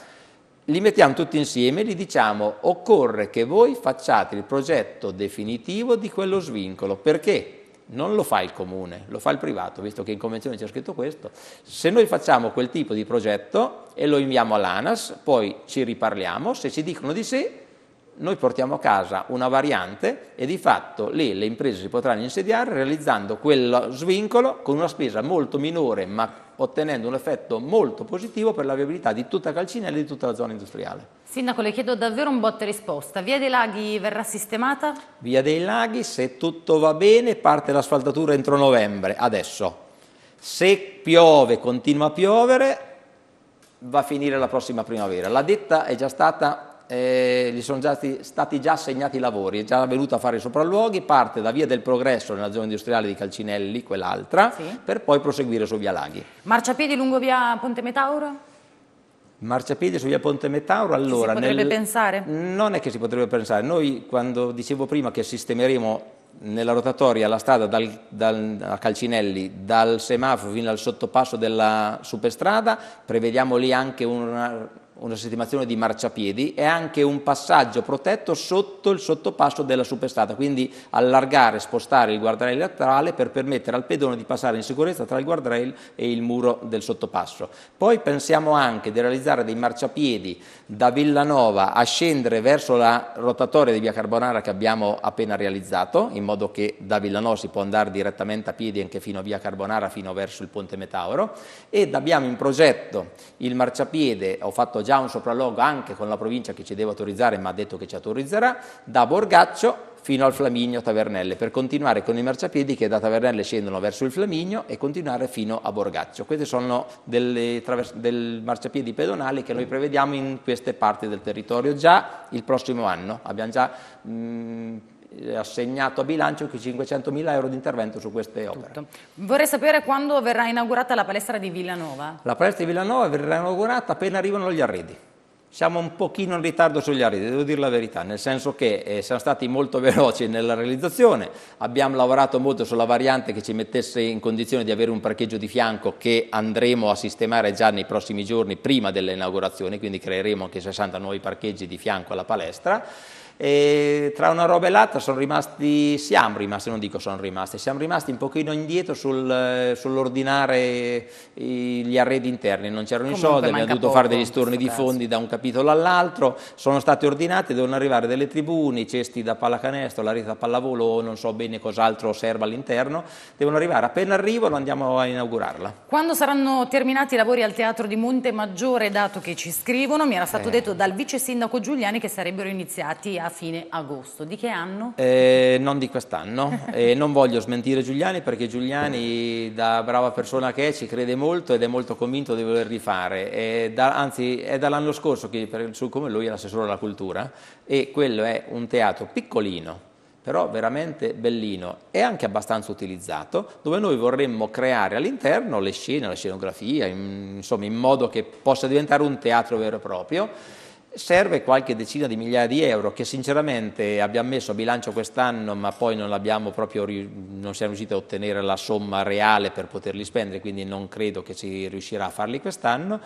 li mettiamo tutti insieme e gli diciamo occorre che voi facciate il progetto definitivo di quello svincolo, perché non lo fa il comune, lo fa il privato, visto che in convenzione c'è scritto questo, se noi facciamo quel tipo di progetto e lo inviamo all'ANAS, poi ci riparliamo, se ci dicono di sì, noi portiamo a casa una variante e di fatto lì le imprese si potranno insediare realizzando quel svincolo con una spesa molto minore ma ottenendo un effetto molto positivo per la viabilità di tutta Calcinella e di tutta la zona industriale. Sindaco, le chiedo davvero un botte risposta. Via dei Laghi verrà sistemata? Via dei Laghi, se tutto va bene, parte l'asfaltatura entro novembre, adesso. Se piove, continua a piovere, va a finire la prossima primavera. La detta è già stata eh, gli sono già stati, stati già assegnati i lavori, è già venuta a fare i sopralluoghi, parte da Via del Progresso nella zona industriale di Calcinelli, quell'altra, sì. per poi proseguire su Via Laghi. Marciapiedi lungo Via Ponte Metauro? Marciapiedi su via Ponte Metauro, allora... Si potrebbe nel... pensare? Non è che si potrebbe pensare. Noi, quando dicevo prima che sistemeremo nella rotatoria la strada dal, dal, da Calcinelli, dal semaforo fino al sottopasso della superstrada, prevediamo lì anche una una sistemazione di marciapiedi e anche un passaggio protetto sotto il sottopasso della superstrada, quindi allargare, spostare il guardrail laterale per permettere al pedone di passare in sicurezza tra il guardrail e il muro del sottopasso. Poi pensiamo anche di realizzare dei marciapiedi da Villanova a scendere verso la rotatoria di Via Carbonara che abbiamo appena realizzato, in modo che da Villanova si può andare direttamente a piedi anche fino a Via Carbonara, fino verso il Ponte Metauro, ed abbiamo in progetto il marciapiede, ho fatto già già un sopralluogo anche con la provincia che ci deve autorizzare, ma ha detto che ci autorizzerà, da Borgaccio fino al Flaminio Tavernelle, per continuare con i marciapiedi che da Tavernelle scendono verso il Flaminio e continuare fino a Borgaccio. Queste sono del marciapiedi pedonali che noi prevediamo in queste parti del territorio già il prossimo anno. Abbiamo già mh, eh, assegnato a bilancio che 500 mila euro di intervento su queste opere. Tutto. Vorrei sapere quando verrà inaugurata la palestra di Villanova. La palestra di Villanova verrà inaugurata appena arrivano gli arredi. Siamo un pochino in ritardo sugli arredi, devo dire la verità, nel senso che eh, siamo stati molto [LAUGHS] veloci nella realizzazione, abbiamo lavorato molto sulla variante che ci mettesse in condizione di avere un parcheggio di fianco che andremo a sistemare già nei prossimi giorni prima dell'inaugurazione, quindi creeremo anche 60 nuovi parcheggi di fianco alla palestra e tra una roba e l'altra sono rimasti, siamo rimasti, non dico sono rimasti, siamo rimasti un pochino indietro sul, eh, sull'ordinare gli arredi interni, non c'erano i soldi, abbiamo dovuto fare degli storni di fondi da un capitolo all'altro, sono stati ordinati, devono arrivare delle tribune, i cesti da pallacanestro, la rete da pallavolo non so bene cos'altro serva all'interno, devono arrivare, appena arrivano andiamo a inaugurarla. Quando saranno terminati i lavori al Teatro di Monte Maggiore, dato che ci scrivono, mi era stato eh. detto dal vice sindaco Giuliani che sarebbero iniziati a fine agosto. Di che anno? Eh, non di quest'anno. [LAUGHS] eh, non voglio smentire Giuliani perché Giuliani, da brava persona che è, ci crede molto ed è molto convinto di voler rifare. È da, anzi, è dall'anno scorso che, per, su come lui, è l'assessore alla cultura e quello è un teatro piccolino però veramente bellino e anche abbastanza utilizzato, dove noi vorremmo creare all'interno le scene, la scenografia, in, insomma in modo che possa diventare un teatro vero e proprio Serve qualche decina di migliaia di euro che sinceramente abbiamo messo a bilancio quest'anno ma poi non, proprio, non siamo riusciti a ottenere la somma reale per poterli spendere quindi non credo che si riuscirà a farli quest'anno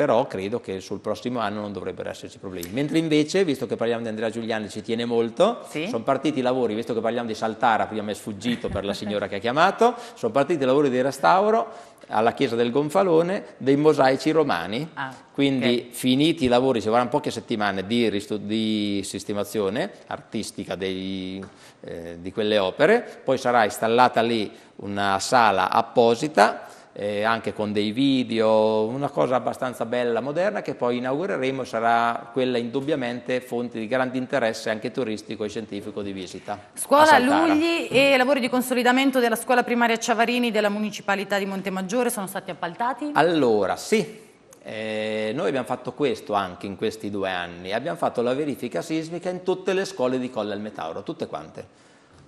però credo che sul prossimo anno non dovrebbero esserci problemi. Mentre invece, visto che parliamo di Andrea Giuliani, ci tiene molto, sì? sono partiti i lavori, visto che parliamo di Saltara, prima mi è sfuggito per la signora che ha chiamato, sono partiti i lavori di restauro alla chiesa del Gonfalone dei mosaici romani, ah, quindi okay. finiti i lavori, ci vorranno poche settimane di, di sistemazione artistica dei, eh, di quelle opere, poi sarà installata lì una sala apposita eh, anche con dei video, una cosa abbastanza bella, moderna, che poi inaugureremo e sarà quella indubbiamente fonte di grande interesse anche turistico e scientifico di visita. Scuola Lugli e lavori di consolidamento della scuola primaria Ciavarini della municipalità di Montemaggiore sono stati appaltati? Allora, sì. Eh, noi abbiamo fatto questo anche in questi due anni, abbiamo fatto la verifica sismica in tutte le scuole di Colle al Metauro, tutte quante.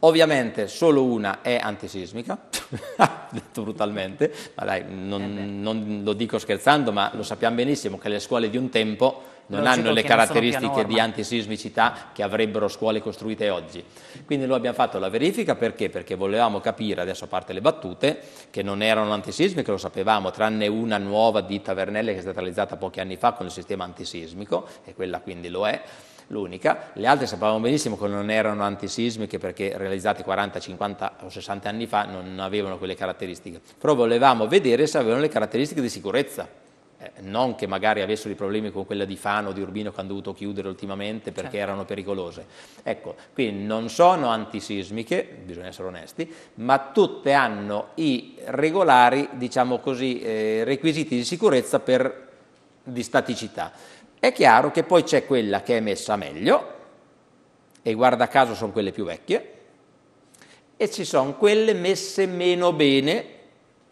Ovviamente solo una è antisismica, [LAUGHS] detto brutalmente, ma dai, non, eh non, lo dico scherzando, ma lo sappiamo benissimo che le scuole di un tempo non hanno le caratteristiche di antisismicità che avrebbero scuole costruite oggi. Quindi noi abbiamo fatto la verifica perché? Perché volevamo capire, adesso a parte le battute, che non erano antisismiche, lo sapevamo, tranne una nuova di Tavernelle che è stata realizzata pochi anni fa con il sistema antisismico, e quella quindi lo è l'unica, le altre sapevamo benissimo che non erano antisismiche perché realizzate 40, 50 o 60 anni fa non avevano quelle caratteristiche, però volevamo vedere se avevano le caratteristiche di sicurezza, eh, non che magari avessero i problemi con quella di Fano o di Urbino che hanno dovuto chiudere ultimamente perché certo. erano pericolose. Ecco, quindi non sono antisismiche, bisogna essere onesti, ma tutte hanno i regolari, diciamo così, eh, requisiti di sicurezza per, di staticità. È chiaro che poi c'è quella che è messa meglio, e guarda caso sono quelle più vecchie, e ci sono quelle messe meno bene,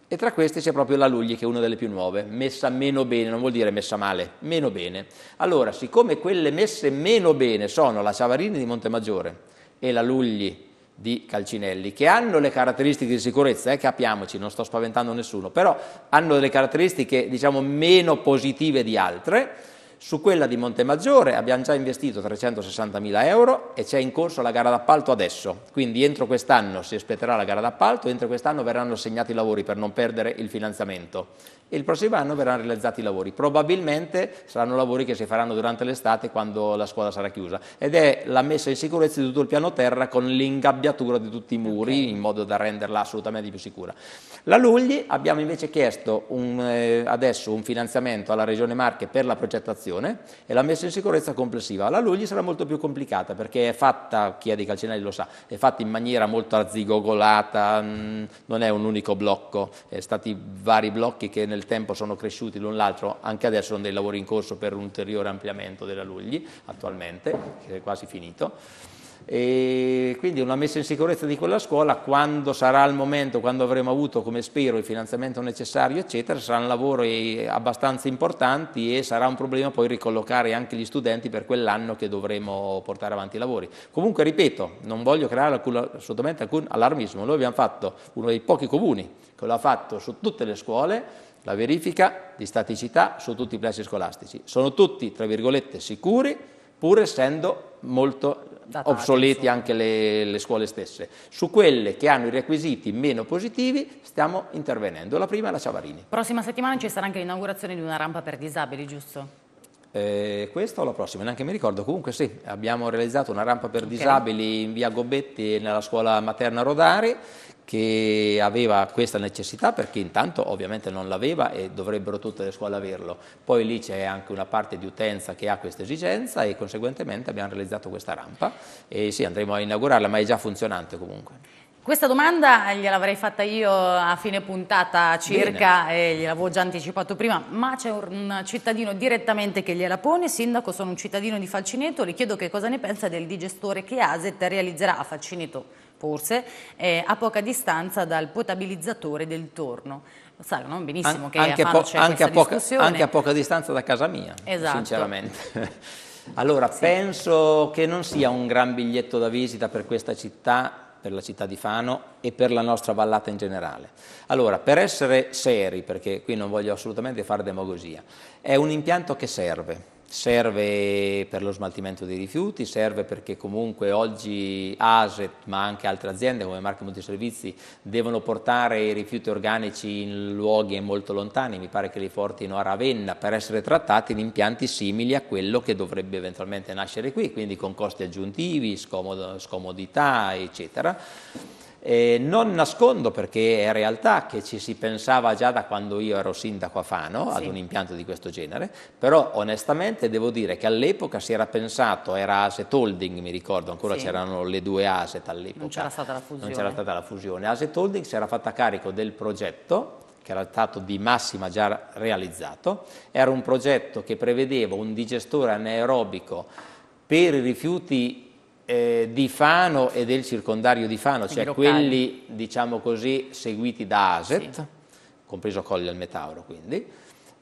e tra queste c'è proprio la Lugli, che è una delle più nuove, messa meno bene, non vuol dire messa male, meno bene. Allora, siccome quelle messe meno bene sono la Savarini di Montemaggiore e la Lugli di Calcinelli, che hanno le caratteristiche di sicurezza, eh, capiamoci, non sto spaventando nessuno, però hanno delle caratteristiche diciamo meno positive di altre, su quella di Montemaggiore abbiamo già investito 360.000 euro e c'è in corso la gara d'appalto adesso, quindi entro quest'anno si aspetterà la gara d'appalto, entro quest'anno verranno segnati i lavori per non perdere il finanziamento e il prossimo anno verranno realizzati i lavori. Probabilmente saranno lavori che si faranno durante l'estate quando la scuola sarà chiusa ed è la messa in sicurezza di tutto il piano terra con l'ingabbiatura di tutti i muri okay. in modo da renderla assolutamente più sicura. La Lugli abbiamo invece chiesto un, eh, adesso un finanziamento alla Regione Marche per la progettazione progettazione e la messa in sicurezza complessiva. La Lugli sarà molto più complicata perché è fatta, chi è di Calcinelli lo sa, è fatta in maniera molto arzigogolata, mm, non è un unico blocco, è stati vari blocchi che nel tempo sono cresciuti l'un l'altro, anche adesso sono dei lavori in corso per un ulteriore ampliamento della Lugli attualmente, che è quasi finito. E quindi una messa in sicurezza di quella scuola, quando sarà il momento, quando avremo avuto, come spero, il finanziamento necessario, eccetera, saranno lavori abbastanza importanti e sarà un problema poi ricollocare anche gli studenti per quell'anno che dovremo portare avanti i lavori. Comunque, ripeto, non voglio creare alcun, assolutamente alcun allarmismo, noi abbiamo fatto uno dei pochi comuni che l'ha fatto su tutte le scuole, la verifica di staticità su tutti i plessi scolastici. Sono tutti, tra virgolette, sicuri, pur essendo molto Datate, obsoleti insomma. anche le, le, scuole stesse. Su quelle che hanno i requisiti meno positivi stiamo intervenendo. La prima è la Ciavarini. Prossima settimana ci sarà anche l'inaugurazione di una rampa per disabili, giusto? Eh, questa o la prossima? Neanche mi ricordo. Comunque sì, abbiamo realizzato una rampa per okay. disabili in via Gobetti nella scuola materna Rodari che aveva questa necessità perché intanto ovviamente non l'aveva e dovrebbero tutte le scuole averlo. Poi lì c'è anche una parte di utenza che ha questa esigenza e conseguentemente abbiamo realizzato questa rampa e sì andremo a inaugurarla ma è già funzionante comunque. Questa domanda gliel'avrei fatta io a fine puntata circa Bene. e gliel'avevo già anticipato prima, ma c'è un cittadino direttamente che gliela pone, sindaco sono un cittadino di Falcineto, le chiedo che cosa ne pensa del digestore che ASET realizzerà a Falcineto forse, eh, a poca distanza dal potabilizzatore del torno. Sanno benissimo An che anche, a, po cioè anche, a poca, anche a poca distanza da casa mia, esatto. sinceramente. [LAUGHS] Allora, sì. penso che non sia un gran biglietto da visita per questa città, per la città di Fano e per la nostra vallata in generale. Allora, per essere seri, perché qui non voglio assolutamente fare demagogia, è un impianto che serve, serve per lo smaltimento dei rifiuti, serve perché comunque oggi ASET ma anche altre aziende come Marche Multiservizi devono portare i rifiuti organici in luoghi molto lontani, mi pare che li portino a Ravenna per essere trattati in impianti simili a quello che dovrebbe eventualmente nascere qui, quindi con costi aggiuntivi, scomodità eccetera. Eh, non nascondo perché è realtà che ci si pensava già da quando io ero sindaco a Fano sì. ad un impianto di questo genere, però onestamente devo dire che all'epoca si era pensato, era Aset Holding mi ricordo, ancora sì. c'erano le due Aset all'epoca. Non c'era stata la fusione. Non c'era stata la fusione. Aset Holding si era fatta carico del progetto che era stato di massima già realizzato, era un progetto che prevedeva un digestore anaerobico per i rifiuti eh, di Fano e del circondario di Fano, cioè locali. quelli diciamo così seguiti da ASET, sì. compreso Colle al Metauro quindi,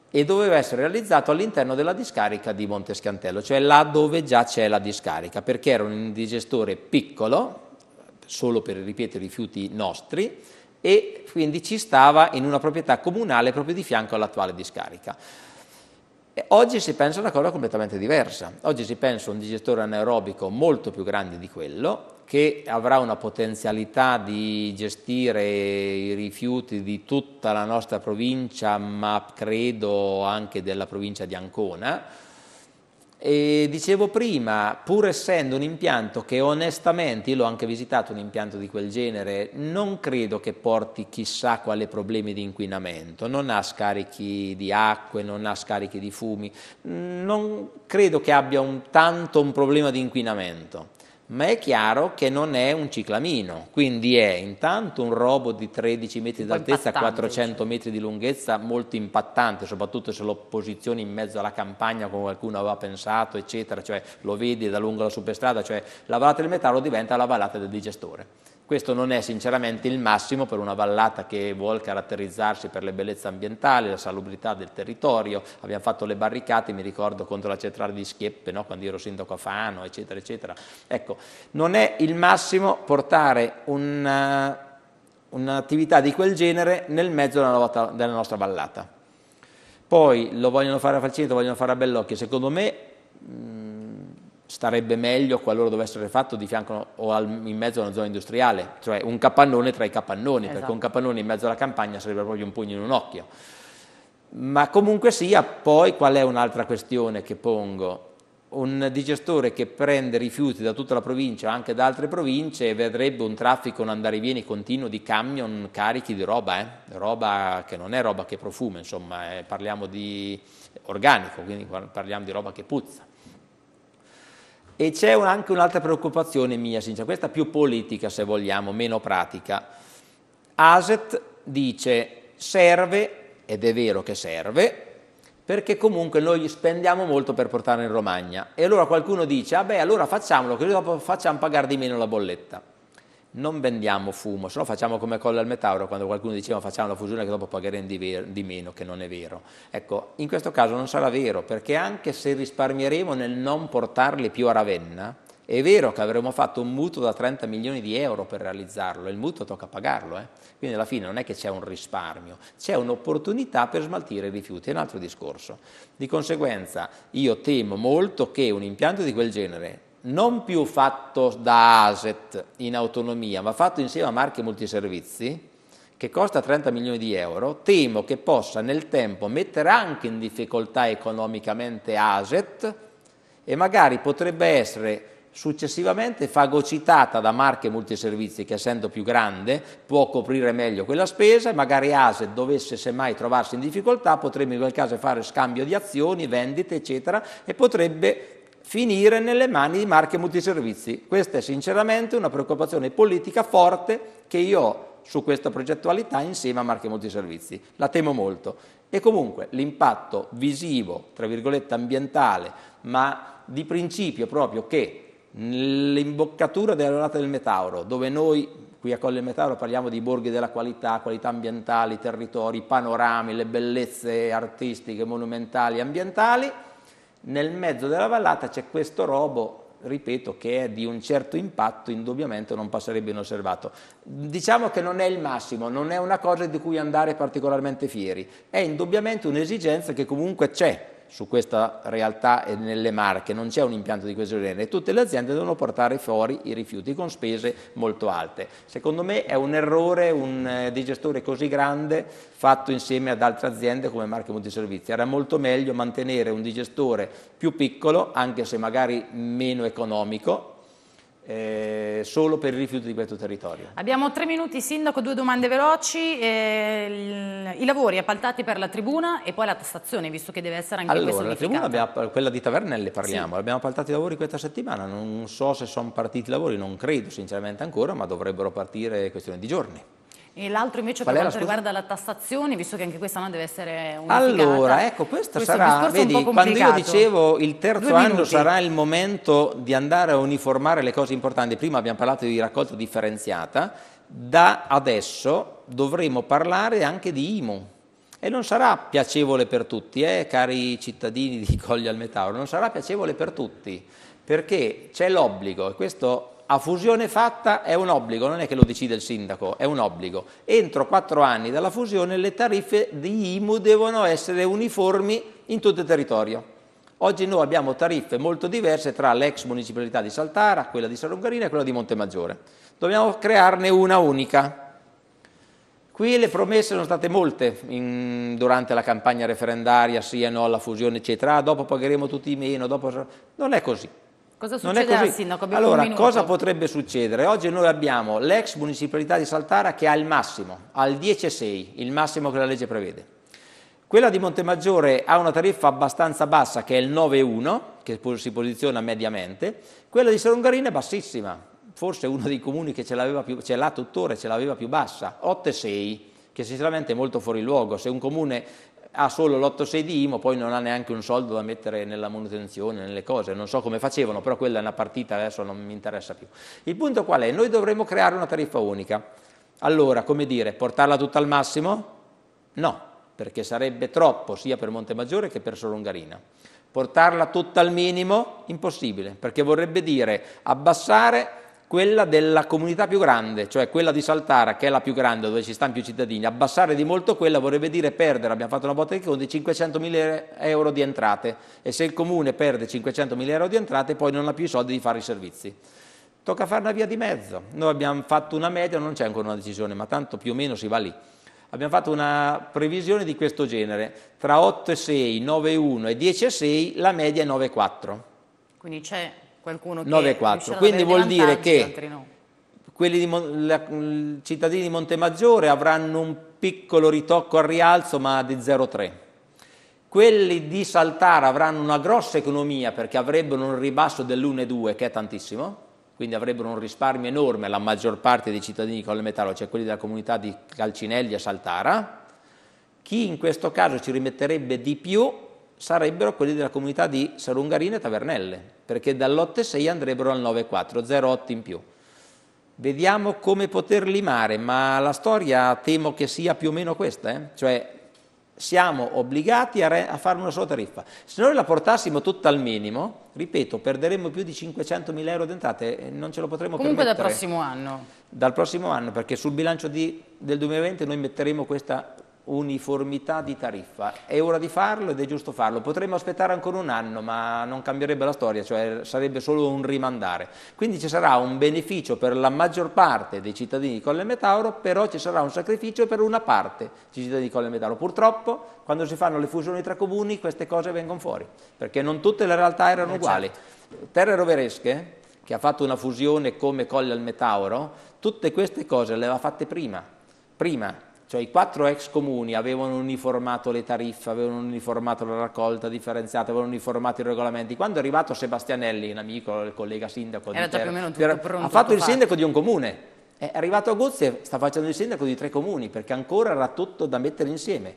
e doveva essere realizzato all'interno della discarica di Montescantelo, cioè là dove già c'è la discarica, perché era un indigestore piccolo, solo per, ripeto, i rifiuti nostri, e quindi ci stava in una proprietà comunale proprio di fianco all'attuale discarica. Oggi si pensa a una cosa completamente diversa, oggi si pensa a un digestore anaerobico molto più grande di quello, che avrà una potenzialità di gestire i rifiuti di tutta la nostra provincia, ma credo anche della provincia di Ancona, e dicevo prima, pur essendo un impianto che onestamente, io l'ho anche visitato un impianto di quel genere, non credo che porti chissà quale problemi di inquinamento, non ha scarichi di acque, non ha scarichi di fumi, non credo che abbia un, tanto un problema di inquinamento ma è chiaro che non è un ciclamino, quindi è intanto un robot di 13 metri d'altezza, 400 metri di lunghezza, molto impattante, soprattutto se lo posizioni in mezzo alla campagna come qualcuno aveva pensato, eccetera, cioè lo vedi da lungo la superstrada, cioè la vallata del metallo diventa la vallata del digestore questo non è sinceramente il massimo per una vallata che vuole caratterizzarsi per le bellezze ambientali, la salubrità del territorio. Abbiamo fatto le barricate, mi ricordo, contro la centrale di Schieppe, no? quando ero sindaco a Fano, eccetera, eccetera. Ecco, non è il massimo portare eh, un'attività di quel genere nel mezzo della, nota, della nostra vallata. Poi lo vogliono fare a Falceto, vogliono fare a Bellocchio, secondo me... Mh, starebbe meglio qualora dovesse essere fatto di fianco o al, in mezzo a una zona industriale, cioè un capannone tra i capannoni, esatto. perché un capannone in mezzo alla campagna sarebbe proprio un pugno in un occhio. Ma comunque sia, poi qual è un'altra questione che pongo? Un digestore che prende rifiuti da tutta la provincia o anche da altre province vedrebbe un traffico, un andare e vieni continuo di camion carichi di roba, eh? roba che non è roba che profuma, insomma, eh, parliamo di organico, quindi parliamo di roba che puzza. E c'è un, anche un'altra preoccupazione mia, sincera, questa più politica se vogliamo, meno pratica. ASET dice serve, ed è vero che serve, perché comunque noi spendiamo molto per portarlo in Romagna. E allora qualcuno dice, vabbè ah allora facciamolo, così dopo facciamo pagare di meno la bolletta non vendiamo fumo, se no facciamo come Colle al Metauro, quando qualcuno diceva facciamo la fusione che dopo pagheremo di, di, meno, che non è vero. Ecco, in questo caso non sarà vero, perché anche se risparmieremo nel non portarli più a Ravenna, è vero che avremo fatto un mutuo da 30 milioni di euro per realizzarlo, il mutuo tocca pagarlo, eh? quindi alla fine non è che c'è un risparmio, c'è un'opportunità per smaltire i rifiuti, è un altro discorso. Di conseguenza io temo molto che un impianto di quel genere non più fatto da ASET in autonomia, ma fatto insieme a marche multiservizi, che costa 30 milioni di euro, temo che possa nel tempo mettere anche in difficoltà economicamente ASET e magari potrebbe essere successivamente fagocitata da marche multiservizi che essendo più grande può coprire meglio quella spesa e magari ASET dovesse semmai trovarsi in difficoltà potrebbe in quel caso fare scambio di azioni, vendite eccetera e potrebbe finire nelle mani di marche multiservizi. Questa è sinceramente una preoccupazione politica forte che io ho su questa progettualità insieme a marche multiservizi. La temo molto. E comunque l'impatto visivo, tra virgolette, ambientale, ma di principio proprio che l'imboccatura della rata del Metauro, dove noi qui a Colle Metauro parliamo di borghi della qualità, qualità ambientali, territori, panorami, le bellezze artistiche, monumentali, ambientali, nel mezzo della vallata c'è questo robo, ripeto, che è di un certo impatto, indubbiamente non passerebbe inosservato. Diciamo che non è il massimo, non è una cosa di cui andare particolarmente fieri, è indubbiamente un'esigenza che comunque c'è su questa realtà e nelle Marche non c'è un impianto di questo genere, tutte le aziende devono portare fuori i rifiuti con spese molto alte. Secondo me è un errore un eh, digestore così grande fatto insieme ad altre aziende come Marche Multiservizi, era molto meglio mantenere un digestore più piccolo, anche se magari meno economico, eh, solo per il rifiuto di questo territorio. Abbiamo tre minuti, Sindaco, due domande veloci. Eh, I lavori appaltati per la tribuna e poi la tassazione, visto che deve essere anche allora, Allora, la tribuna, abbiamo, quella di Tavernelle parliamo, sì. abbiamo appaltato i lavori questa settimana, non so se sono partiti i lavori, non credo sinceramente ancora, ma dovrebbero partire questione di giorni. E l'altro invece Qual per quanto la riguarda la tassazione, visto che anche questa non deve essere unificata. Allora, ecco, questo, questo sarà, vedi, quando io dicevo il terzo anno sarà il momento di andare a uniformare le cose importanti, prima abbiamo parlato di raccolta differenziata, da adesso dovremo parlare anche di IMU. E non sarà piacevole per tutti, eh, cari cittadini di Colli al Metauro, non sarà piacevole per tutti, perché c'è l'obbligo, e questo a fusione fatta è un obbligo, non è che lo decide il sindaco, è un obbligo. Entro quattro anni dalla fusione le tariffe di IMU devono essere uniformi in tutto il territorio. Oggi noi abbiamo tariffe molto diverse tra l'ex municipalità di Saltara, quella di Salungarina e quella di Montemaggiore. Dobbiamo crearne una unica. Qui le promesse sono state molte in, durante la campagna referendaria, sì e no alla fusione, eccetera. Ah, dopo pagheremo tutti meno, dopo... non è così. Cosa succede al sindaco? Abbiamo allora, cosa potrebbe succedere? Oggi noi abbiamo l'ex municipalità di Saltara che ha il massimo, al 10,6, il massimo che la legge prevede. Quella di Montemaggiore ha una tariffa abbastanza bassa, che è il 9,1, che si posiziona mediamente. Quella di Salongarina è bassissima, forse uno dei comuni che ce l'aveva più, ce l'ha tuttora, ce l'aveva più bassa, 8,6 che sinceramente è molto fuori luogo, se un comune ha solo l'8-6 di IMO, poi non ha neanche un soldo da mettere nella manutenzione, nelle cose, non so come facevano, però quella è una partita, adesso non mi interessa più. Il punto qual è? Noi dovremmo creare una tariffa unica. Allora, come dire, portarla tutta al massimo? No, perché sarebbe troppo sia per Montemaggiore che per Solongarina. Portarla tutta al minimo? Impossibile, perché vorrebbe dire abbassare quella della comunità più grande, cioè quella di Saltara, che è la più grande, dove ci stanno più cittadini, abbassare di molto quella vorrebbe dire perdere, abbiamo fatto una botta di conti, 500.000 euro di entrate e se il comune perde 500.000 euro di entrate poi non ha più i soldi di fare i servizi. Tocca fare una via di mezzo, noi abbiamo fatto una media, non c'è ancora una decisione, ma tanto più o meno si va lì. Abbiamo fatto una previsione di questo genere, tra 8,6, 9,1 e 10,6 la media è 9,4. Quindi c'è qualcuno che 9,4. Quindi vuol dire che quelli di, la, i cittadini di Montemaggiore avranno un piccolo ritocco al rialzo ma di 0,3. Quelli di Saltara avranno una grossa economia perché avrebbero un ribasso dell'1,2 che è tantissimo, quindi avrebbero un risparmio enorme la maggior parte dei cittadini di Colle Metallo, cioè quelli della comunità di Calcinelli e Saltara. Chi in questo caso ci rimetterebbe di più sarebbero quelli della comunità di Sarungarina e Tavernelle, perché dall'8,6 andrebbero al 9,4, 0,8 in più. Vediamo come poter limare, ma la storia temo che sia più o meno questa, eh? cioè siamo obbligati a, re, a, fare una sola tariffa. Se noi la portassimo tutta al minimo, ripeto, perderemmo più di 500 mila euro di entrate non ce lo potremo Comunque permettere. Comunque dal prossimo anno. Dal prossimo anno, perché sul bilancio di, del 2020 noi metteremo questa uniformità di tariffa. È ora di farlo ed è giusto farlo. Potremmo aspettare ancora un anno, ma non cambierebbe la storia, cioè sarebbe solo un rimandare. Quindi ci sarà un beneficio per la maggior parte dei cittadini di Colle Metauro, però ci sarà un sacrificio per una parte dei cittadini di Colle Metauro. Purtroppo, quando si fanno le fusioni tra comuni, queste cose vengono fuori, perché non tutte le realtà erano eh, certo. uguali. Certo. Terre Roveresche, che ha fatto una fusione come Colle al Metauro, tutte queste cose le aveva fatte prima. Prima cioè i quattro ex comuni avevano uniformato le tariffe, avevano uniformato la raccolta differenziata, avevano uniformato i regolamenti. Quando è arrivato Sebastianelli, un amico, il collega sindaco, Era di Terra, era, pronto, ha fatto il fatto. sindaco di un comune. È arrivato a Guzzi e sta facendo il sindaco di tre comuni perché ancora era tutto da mettere insieme.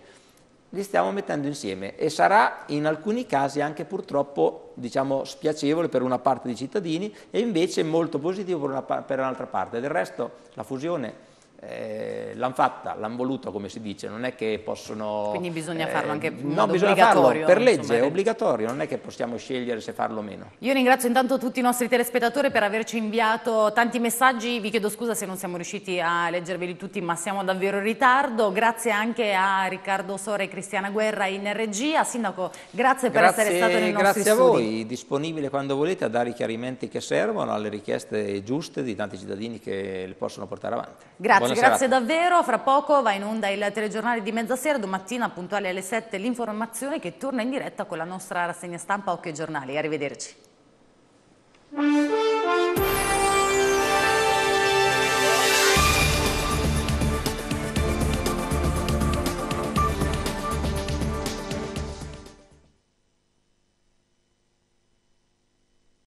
Li stiamo mettendo insieme e sarà in alcuni casi anche purtroppo diciamo, spiacevole per una parte dei cittadini e invece molto positivo per, una, per un'altra parte. Del resto la fusione eh, l'hanno fatta, l'hanno voluta come si dice, non è che possono... Quindi bisogna eh, farlo anche in no, bisogna Farlo, per legge insomma, è eh. obbligatorio, non è che possiamo scegliere se farlo o meno. Io ringrazio intanto tutti i nostri telespettatori per averci inviato tanti messaggi, vi chiedo scusa se non siamo riusciti a leggerveli tutti ma siamo davvero in ritardo, grazie anche a Riccardo Sore e Cristiana Guerra in regia, Sindaco grazie, grazie per essere stato nei nostri nostro Grazie a voi, studi. disponibile quando volete a dare i chiarimenti che servono alle richieste giuste di tanti cittadini che le possono portare avanti. Grazie. Buona Serata. grazie davvero. Fra poco va in onda il telegiornale di mezzasera, domattina puntuale alle 7 l'informazione che torna in diretta con la nostra rassegna stampa Occhio Giornali. Arrivederci.